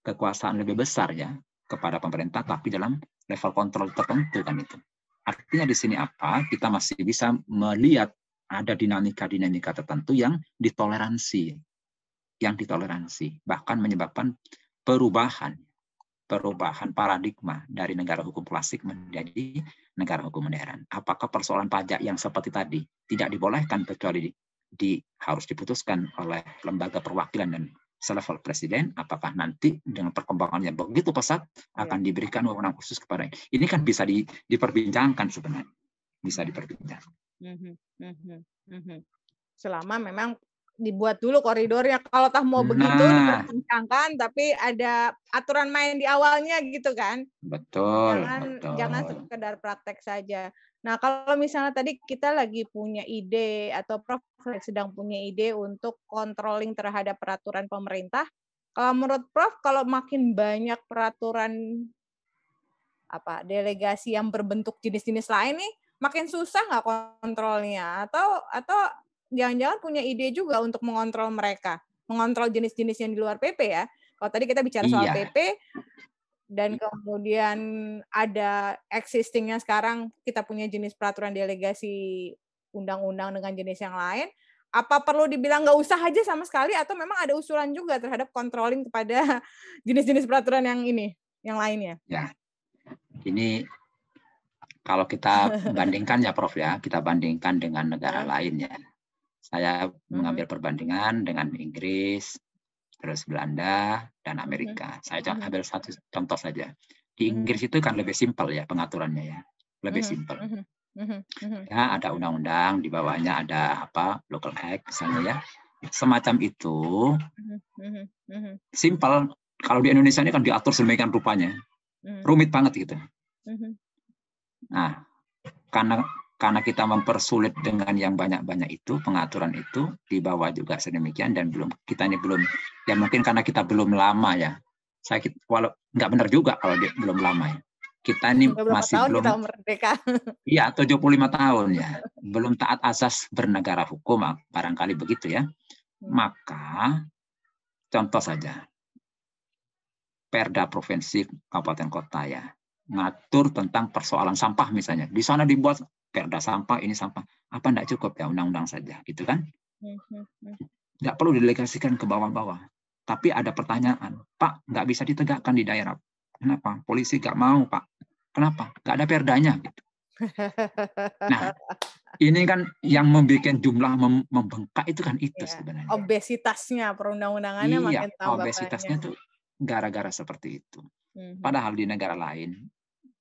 Speaker 2: kekuasaan lebih besar ya kepada pemerintah, tapi dalam level kontrol tertentu kan itu. Artinya di sini apa? Kita masih bisa melihat ada dinamika-dinamika tertentu yang ditoleransi, yang ditoleransi, bahkan menyebabkan perubahan, perubahan paradigma dari negara hukum klasik menjadi negara hukum modern. Apakah persoalan pajak yang seperti tadi tidak dibolehkan kecuali di, di harus diputuskan oleh lembaga perwakilan dan selevel presiden, apakah nanti dengan perkembangannya begitu pesat iya. akan diberikan wewenang khusus kepada ini? Ini kan bisa di, diperbincangkan sebenarnya, bisa diperbincangkan
Speaker 1: hmm Selama memang dibuat dulu koridornya. Kalau tak mau nah. begitu diperbincangkan, tapi ada aturan main di awalnya gitu kan.
Speaker 2: Betul. Jangan
Speaker 1: betul. jangan sekedar praktek saja. Nah kalau misalnya tadi kita lagi punya ide atau prof sedang punya ide untuk controlling terhadap peraturan pemerintah, kalau menurut prof kalau makin banyak peraturan apa delegasi yang berbentuk jenis-jenis lain nih makin susah nggak kontrolnya atau atau jangan-jangan punya ide juga untuk mengontrol mereka mengontrol jenis-jenis yang di luar PP ya kalau tadi kita bicara soal iya. PP dan kemudian ada existingnya sekarang kita punya jenis peraturan delegasi undang-undang dengan jenis yang lain apa perlu dibilang nggak usah aja sama sekali atau memang ada usulan juga terhadap controlling kepada jenis-jenis peraturan yang ini yang lainnya
Speaker 2: ya ini kalau kita bandingkan ya Prof ya, kita bandingkan dengan negara iya. lain ya. Saya mengambil perbandingan dengan Inggris, terus Belanda dan Amerika. Saya ambil satu contoh saja. Di Inggris itu kan lebih simpel ya pengaturannya ya, lebih simpel. Ya, ada undang-undang, di bawahnya ada apa? Local Act misalnya ya. Semacam itu. Simpel. Kalau di Indonesia ini kan diatur sedemikian rupanya. Mm. Rumit banget gitu. Nah, karena karena kita mempersulit dengan yang banyak-banyak itu pengaturan itu di bawah juga sedemikian dan belum kita ini belum ya mungkin karena kita belum lama ya saya walau nggak benar juga kalau dia belum lama ya kita ini masih tahun belum kita
Speaker 1: merdeka
Speaker 2: iya 75 tahun ya belum taat asas bernegara hukum ah, barangkali begitu ya hmm. maka contoh saja Perda provinsi kabupaten kota ya ngatur tentang persoalan sampah misalnya. Di sana dibuat perda sampah, ini sampah. Apa tidak cukup ya undang-undang saja, gitu kan? Tidak mm-hmm. perlu didelegasikan ke bawah-bawah. Tapi ada pertanyaan, Pak, nggak bisa ditegakkan di daerah. Kenapa? Polisi nggak mau, Pak. Kenapa? Nggak ada perdanya. Gitu. Nah, ini kan yang membuat jumlah mem membengkak itu kan itu ya. sebenarnya.
Speaker 1: Obesitasnya perundang-undangannya iya, makin tambah obesitasnya tuh
Speaker 2: gara-gara seperti itu. Mm-hmm. Padahal di negara lain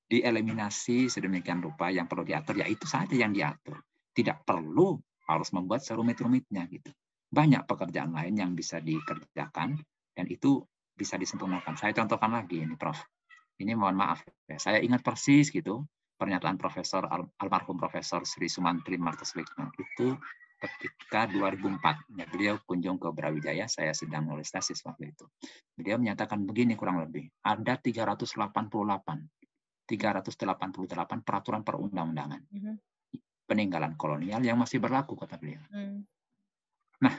Speaker 2: dieliminasi sedemikian rupa yang perlu diatur ya itu saja yang diatur tidak perlu harus membuat serumit-rumitnya gitu banyak pekerjaan lain yang bisa dikerjakan dan itu bisa disempurnakan saya contohkan lagi ini prof ini mohon maaf ya saya ingat persis gitu pernyataan profesor almarhum profesor Sri Sumantri Martaswikno itu ketika 2004 ya, beliau kunjung ke Brawijaya saya sedang nulis tesis waktu itu beliau menyatakan begini kurang lebih ada 388 388 peraturan perundang-undangan. Mm -hmm. Peninggalan kolonial yang masih berlaku, kata beliau. Mm. Nah,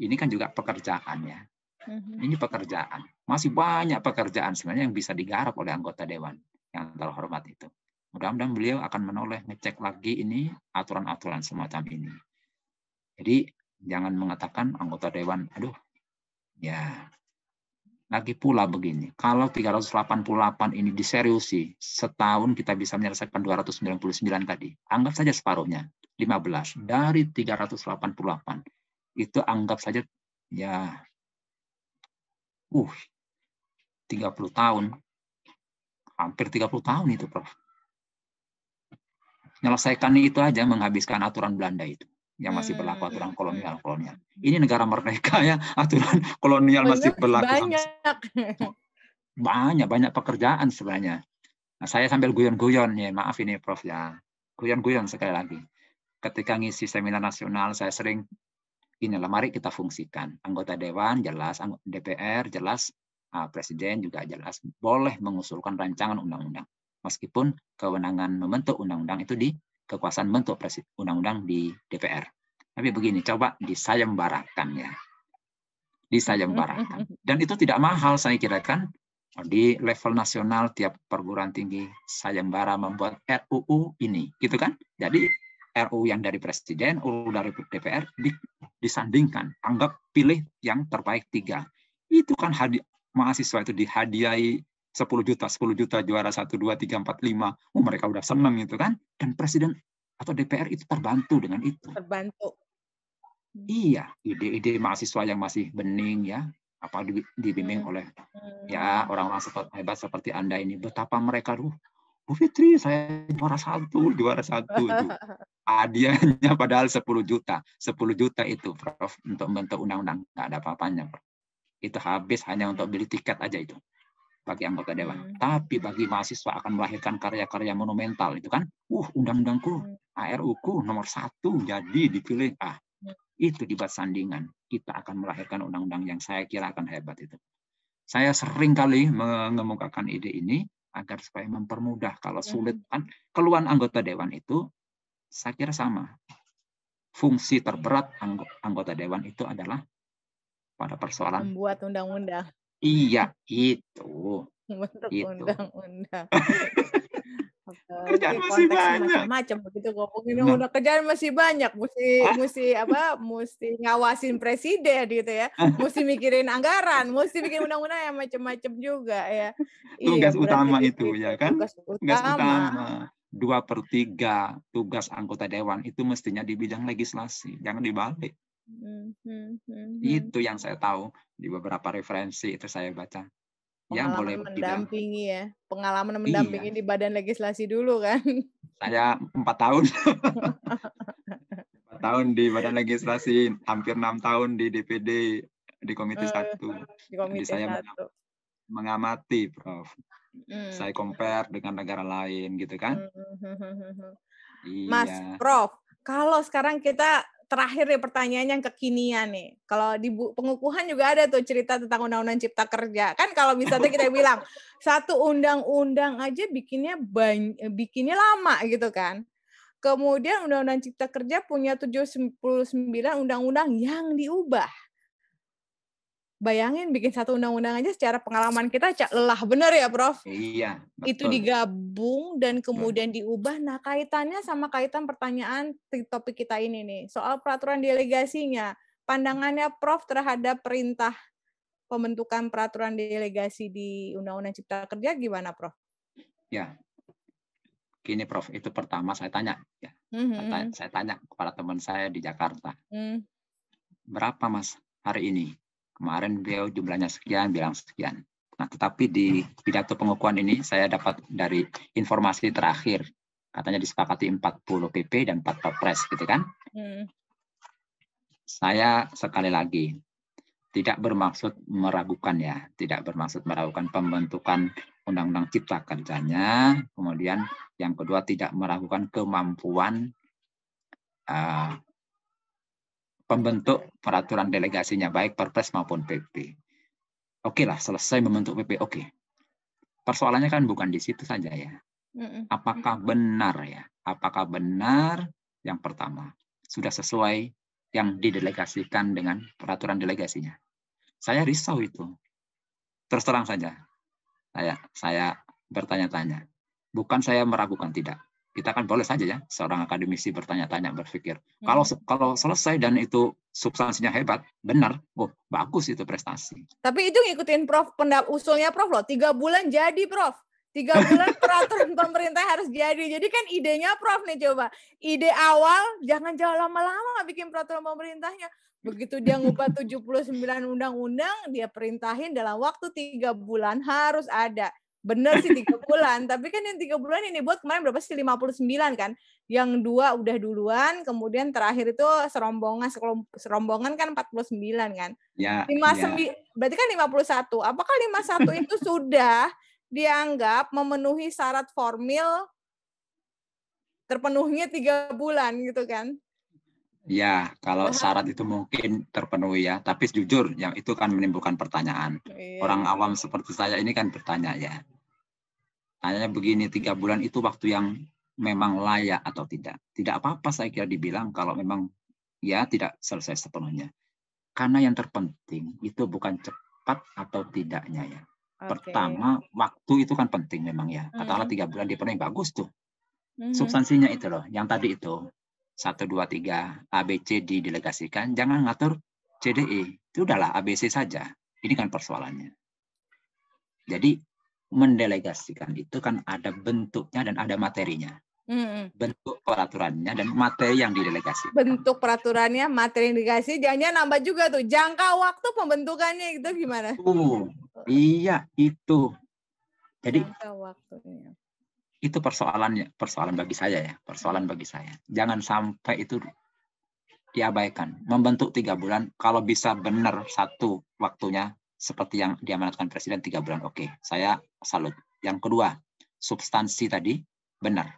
Speaker 2: ini kan juga pekerjaan ya. Mm-hmm. Ini pekerjaan. Masih banyak pekerjaan sebenarnya yang bisa digarap oleh anggota dewan yang terhormat itu. Mudah-mudahan beliau akan menoleh ngecek lagi ini aturan-aturan semacam ini. Jadi jangan mengatakan anggota dewan, aduh, ya lagi pula begini, kalau 388 ini diseriusi, setahun kita bisa menyelesaikan 299 tadi. Anggap saja separuhnya, 15. Dari 388, itu anggap saja ya uh 30 tahun. Hampir 30 tahun itu, Prof. Menyelesaikan itu aja menghabiskan aturan Belanda itu yang masih hmm, berlaku aturan hmm, kolonial hmm. kolonial. Ini negara merdeka ya, aturan kolonial banyak, masih berlaku. Banyak. Banyak banyak pekerjaan sebenarnya. Nah, saya sambil guyon-guyon ya, maaf ini Prof ya. Guyon-guyon sekali lagi. Ketika ngisi seminar nasional saya sering inilah mari kita fungsikan. Anggota dewan jelas, DPR jelas, ah, presiden juga jelas boleh mengusulkan rancangan undang-undang. Meskipun kewenangan membentuk undang-undang itu di kekuasaan bentuk undang-undang di DPR. Tapi begini, coba disayembarakan ya. Disayembarakan. Mm-hmm. Dan itu tidak mahal saya kira kan. Di level nasional tiap perguruan tinggi sayembara membuat RUU ini, gitu kan? Jadi RUU yang dari presiden, RUU dari DPR disandingkan, anggap pilih yang terbaik tiga. Itu kan hadiah mahasiswa itu dihadiahi 10 juta, 10 juta juara 1, 2, 3, 4, 5. Oh, mereka udah seneng gitu kan. Dan presiden atau DPR itu terbantu dengan itu. Terbantu. Iya, ide-ide mahasiswa yang masih bening ya, apa dibimbing hmm. oleh hmm. ya orang-orang hebat seperti anda ini. Betapa mereka ruh. Bu Fitri, saya juara satu, juara satu. Hadiahnya padahal 10 juta. 10 juta itu, Prof, untuk membentuk undang-undang. Nggak ada apa-apanya, Prof. Itu habis hanya untuk beli tiket aja itu bagi anggota dewan. Hmm. Tapi bagi mahasiswa akan melahirkan karya-karya monumental itu kan. Uh, undang-undangku, hmm. RUU nomor satu jadi dipilih. Ah, hmm. itu dibuat sandingan. Kita akan melahirkan undang-undang yang saya kira akan hebat itu. Saya sering kali mengemukakan ide ini agar supaya mempermudah kalau hmm. sulit kan keluhan anggota dewan itu saya kira sama. Fungsi terberat anggota dewan itu adalah pada persoalan
Speaker 1: membuat undang-undang
Speaker 2: Iya, itu.
Speaker 1: Bentuk nah. undang-undang.
Speaker 2: kerjaan masih banyak.
Speaker 1: Macam begitu ngomongin nah. undang kerjaan masih banyak, mesti ah. mesti apa? Mesti ngawasin presiden gitu ya. mesti mikirin anggaran, mesti bikin undang-undang yang macam-macam juga ya.
Speaker 2: Iya, tugas iya, utama itu ya kan? Tugas utama. Tugas utama. Dua per tiga tugas anggota dewan itu mestinya di bidang legislasi, jangan dibalik. Mm-hmm. Itu yang saya tahu di beberapa referensi itu saya baca. Ya, pengalaman yang boleh
Speaker 1: mendampingi ya, pengalaman iya. mendampingi iya. di badan legislasi dulu kan?
Speaker 2: Saya empat tahun, empat tahun di badan legislasi, hampir enam tahun di DPD di Komite eh, Satu.
Speaker 1: Di Komite saya satu.
Speaker 2: mengamati, Prof. Mm. Saya compare dengan negara lain gitu kan? Mm. Iya. Mas
Speaker 1: Prof, kalau sekarang kita terakhir nih pertanyaan yang kekinian nih. Kalau di pengukuhan juga ada tuh cerita tentang undang-undang cipta kerja. Kan kalau misalnya kita bilang satu undang-undang aja bikinnya banyak, bikinnya lama gitu kan. Kemudian undang-undang cipta kerja punya 79 undang-undang yang diubah bayangin bikin satu undang-undang aja secara pengalaman kita cak lelah bener ya prof iya betul. itu digabung dan kemudian betul. diubah nah kaitannya sama kaitan pertanyaan topik kita ini nih soal peraturan delegasinya pandangannya prof terhadap perintah pembentukan peraturan delegasi di undang-undang cipta kerja gimana prof
Speaker 2: ya gini prof itu pertama saya tanya ya mm-hmm. saya, tanya, kepada teman saya di Jakarta mm. berapa mas hari ini Kemarin beliau jumlahnya sekian, bilang sekian. Nah, tetapi di pidato pengukuhan ini saya dapat dari informasi terakhir. Katanya disepakati 40 PP dan 4 Perpres gitu kan. Hmm. Saya sekali lagi tidak bermaksud meragukan ya, tidak bermaksud meragukan pembentukan undang-undang cipta kerjanya. Kemudian yang kedua tidak meragukan kemampuan uh, pembentuk peraturan delegasinya baik Perpres maupun PP. Oke lah, selesai membentuk PP. Oke. Persoalannya kan bukan di situ saja ya. Apakah benar ya? Apakah benar yang pertama sudah sesuai yang didelegasikan dengan peraturan delegasinya? Saya risau itu. Terus terang saja. Saya saya bertanya-tanya. Bukan saya meragukan tidak kita kan boleh saja ya seorang akademisi bertanya-tanya berpikir hmm. kalau kalau selesai dan itu substansinya hebat benar oh bagus itu prestasi
Speaker 1: tapi itu ngikutin prof pendap usulnya prof loh tiga bulan jadi prof tiga bulan peraturan pemerintah harus jadi jadi kan idenya prof nih coba ide awal jangan jauh lama-lama bikin peraturan pemerintahnya Begitu dia ngubah 79 undang-undang, dia perintahin dalam waktu tiga bulan harus ada. Bener sih tiga bulan, tapi kan yang tiga bulan ini buat kemarin berapa sih 59 kan? Yang dua udah duluan, kemudian terakhir itu serombongan serombongan kan 49 kan? Ya. 59 ya. berarti kan 51. Apakah 51 itu sudah dianggap memenuhi syarat formil terpenuhnya tiga bulan gitu kan?
Speaker 2: Ya, kalau syarat itu mungkin terpenuhi ya, tapi jujur yang itu kan menimbulkan pertanyaan. Iya. Orang awam seperti saya ini kan bertanya ya. Hanya begini tiga bulan itu waktu yang memang layak atau tidak. Tidak apa-apa saya kira dibilang kalau memang ya tidak selesai sepenuhnya. Karena yang terpenting itu bukan cepat atau tidaknya ya.
Speaker 1: Okay. Pertama
Speaker 2: waktu itu kan penting memang ya. Katakanlah tiga bulan dipenuhi bagus tuh. mm Substansinya itu loh. Yang tadi itu satu dua tiga ABC didelegasikan. Jangan ngatur CDE. Itu udahlah ABC saja. Ini kan persoalannya. Jadi mendelegasikan itu kan ada bentuknya dan ada materinya. Hmm. Bentuk peraturannya dan materi yang didelegasi.
Speaker 1: Bentuk peraturannya, materi yang dikasih, jangan nambah juga tuh. Jangka waktu pembentukannya itu gimana?
Speaker 2: Uh, iya, itu. Jadi Itu persoalannya, persoalan bagi saya ya, persoalan bagi saya. Jangan sampai itu diabaikan. Membentuk tiga bulan, kalau bisa benar satu waktunya seperti yang diamanatkan presiden tiga bulan. Oke, okay, saya salut. Yang kedua, substansi tadi benar.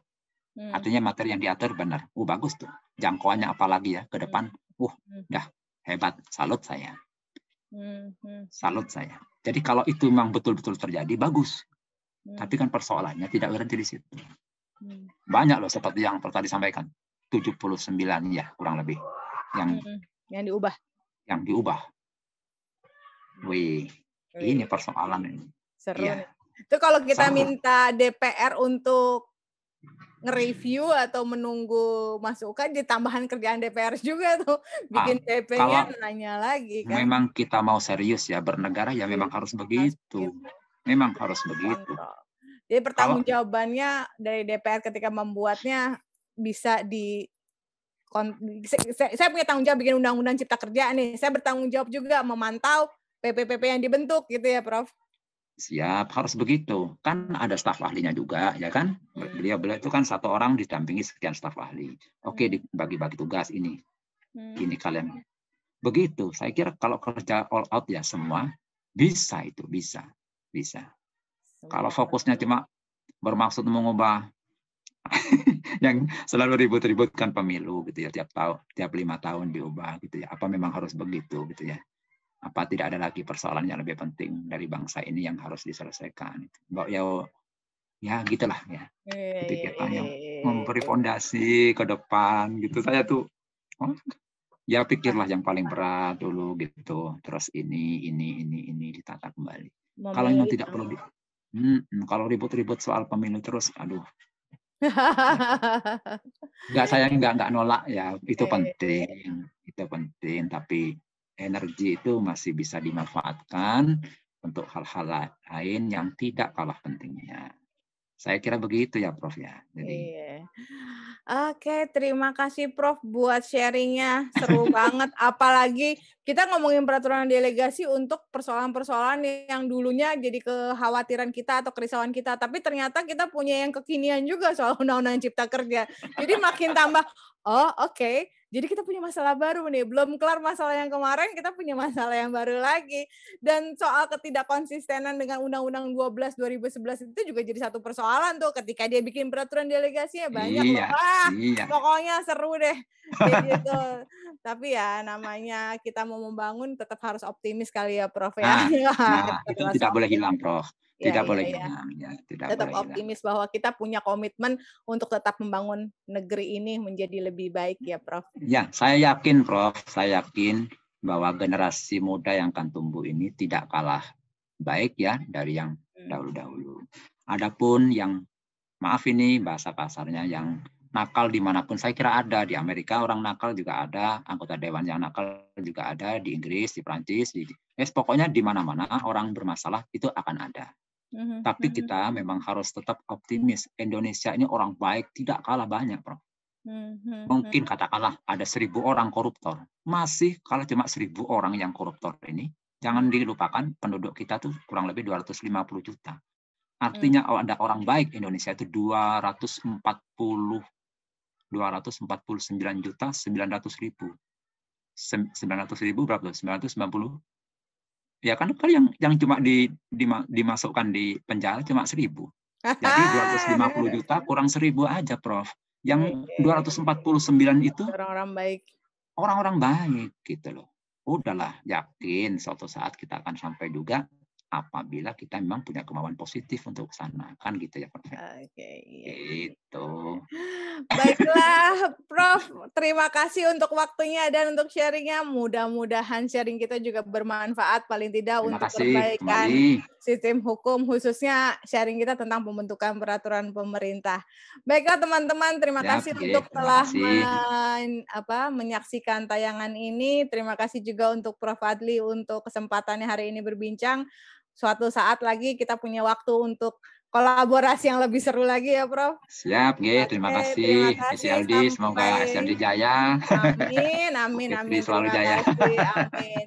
Speaker 2: Hmm. Artinya materi yang diatur benar. Uh, bagus tuh. Jangkauannya apalagi ya ke depan. Hmm. Uh, hmm. dah hebat. Salut saya. Hmm, salut saya. Jadi kalau itu memang betul-betul terjadi, bagus. Tapi kan persoalannya tidak berhenti di situ. Banyak loh seperti yang tadi sampaikan. 79 ya kurang lebih. Yang, yang diubah. Yang diubah Wih, ini persoalan ini.
Speaker 1: Seru. Ya. Itu kalau kita minta DPR untuk nge-review atau menunggu masukan di tambahan kerjaan DPR juga tuh bikin ah, DP-nya nanya lagi kan.
Speaker 2: Memang kita mau serius ya bernegara ya memang harus iya, begitu. Memang harus begitu.
Speaker 1: Jadi pertanggungjawabannya dari DPR ketika membuatnya bisa di saya punya tanggung jawab bikin undang-undang cipta kerja nih. Saya bertanggung jawab juga memantau PPPP yang dibentuk gitu ya, Prof?
Speaker 2: Siap, harus begitu. Kan ada staf ahlinya juga, ya kan? Beliau beliau itu kan satu orang didampingi sekian staf ahli. Oke, hmm. dibagi-bagi tugas ini. Hmm. Ini kalian. Begitu. Saya kira kalau kerja all out ya semua bisa itu, bisa. Bisa. Kalau fokusnya cuma bermaksud mengubah yang selalu ribut-ributkan pemilu gitu ya tiap tahun tiap lima tahun diubah gitu ya apa memang harus begitu gitu ya apa tidak ada lagi persoalan yang lebih penting dari bangsa ini yang harus diselesaikan. Mbak ya ya gitulah ya. Itu iya, iya, kita yang iya, memberi fondasi ke depan gitu. Saya tuh oh, ya pikirlah yang paling berat dulu gitu. Terus ini ini ini ini ditata kembali. Memilih. Kalau memang tidak perlu hmm, kalau ribut-ribut soal pemilu terus aduh Enggak saya enggak enggak nolak ya, itu penting. Itu penting tapi energi itu masih bisa dimanfaatkan untuk hal-hal lain yang tidak kalah pentingnya. Saya kira begitu ya, Prof ya. Jadi. Iya.
Speaker 1: Oke, terima kasih Prof buat sharingnya seru banget. Apalagi kita ngomongin peraturan delegasi untuk persoalan-persoalan yang dulunya jadi kekhawatiran kita atau kerisauan kita, tapi ternyata kita punya yang kekinian juga soal undang-undang cipta kerja. Jadi makin tambah, oh oke, okay jadi kita punya masalah baru nih, belum kelar masalah yang kemarin, kita punya masalah yang baru lagi. Dan soal ketidakkonsistenan dengan Undang-Undang 12 2011 itu juga jadi satu persoalan tuh ketika dia bikin peraturan delegasinya banyak iya, loh. Ah, iya. pokoknya seru deh. gitu. Tapi ya namanya kita mau membangun tetap harus optimis kali ya Prof nah, ya. Nah, nah itu tidak boleh
Speaker 2: hilang Prof tidak ya, boleh ya,
Speaker 1: ya. tidak tetap boleh optimis bahwa kita punya komitmen untuk tetap membangun negeri ini menjadi lebih baik ya Prof.
Speaker 2: Ya, saya yakin Prof, saya yakin bahwa generasi muda yang akan tumbuh ini tidak kalah baik ya dari yang hmm. dahulu-dahulu. Adapun yang maaf ini bahasa kasarnya yang nakal dimanapun saya kira ada di Amerika orang nakal juga ada anggota dewan yang nakal juga ada di Inggris di Prancis di eh, pokoknya di mana-mana orang bermasalah itu akan ada Mhm, Tapi mhm. kita memang harus tetap iya. optimis. Indonesia ini orang baik tidak kalah banyak, Prof. Mhm, Mungkin katakanlah ada seribu orang koruptor. Masih kalau cuma seribu orang yang koruptor ini, jangan dilupakan penduduk kita tuh kurang lebih 250 juta. Artinya kalau ada orang baik Indonesia itu 240 249 juta 900 ribu. 900 ribu berapa? 990 ya kan kalau yang yang cuma di, di dimasukkan di penjara cuma seribu jadi 250 juta kurang seribu aja prof yang 249 itu orang-orang baik orang-orang baik gitu loh udahlah yakin suatu saat kita akan sampai juga apabila kita memang punya kemauan positif untuk sana kan gitu ya Prof. Ya? Oke. Okay, iya. Gitu.
Speaker 1: Baiklah Prof, terima kasih untuk waktunya dan untuk sharingnya. Mudah-mudahan sharing kita juga bermanfaat paling tidak terima untuk kasih. perbaikan Kembali. sistem hukum khususnya sharing kita tentang pembentukan peraturan pemerintah. Baiklah teman-teman, terima ya, kasih okay, untuk terima telah Men, apa menyaksikan tayangan ini. Terima kasih juga untuk Prof Adli untuk kesempatannya hari ini berbincang suatu saat lagi kita punya waktu untuk kolaborasi yang lebih seru lagi ya Prof.
Speaker 2: Siap, G. Terima kasih. Terima kasih SLD, semoga SLD jaya.
Speaker 1: Amin, amin, amin. selalu jaya.
Speaker 2: Kasih, amin.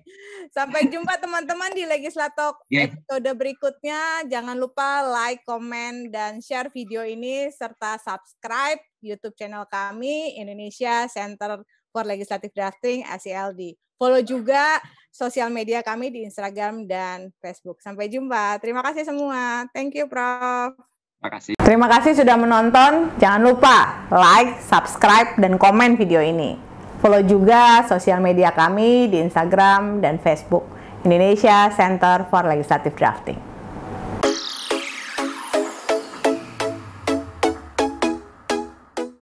Speaker 1: Sampai jumpa teman-teman di Legislatok yeah. episode berikutnya. Jangan lupa like, komen, dan share video ini serta subscribe YouTube channel kami Indonesia Center for Legislative Drafting SELD. Follow juga sosial media kami di Instagram dan Facebook. Sampai jumpa. Terima kasih semua. Thank you, Prof. Terima kasih. Terima kasih sudah menonton. Jangan lupa like, subscribe, dan komen video ini. Follow juga sosial media kami di Instagram dan Facebook. Indonesia Center for Legislative Drafting.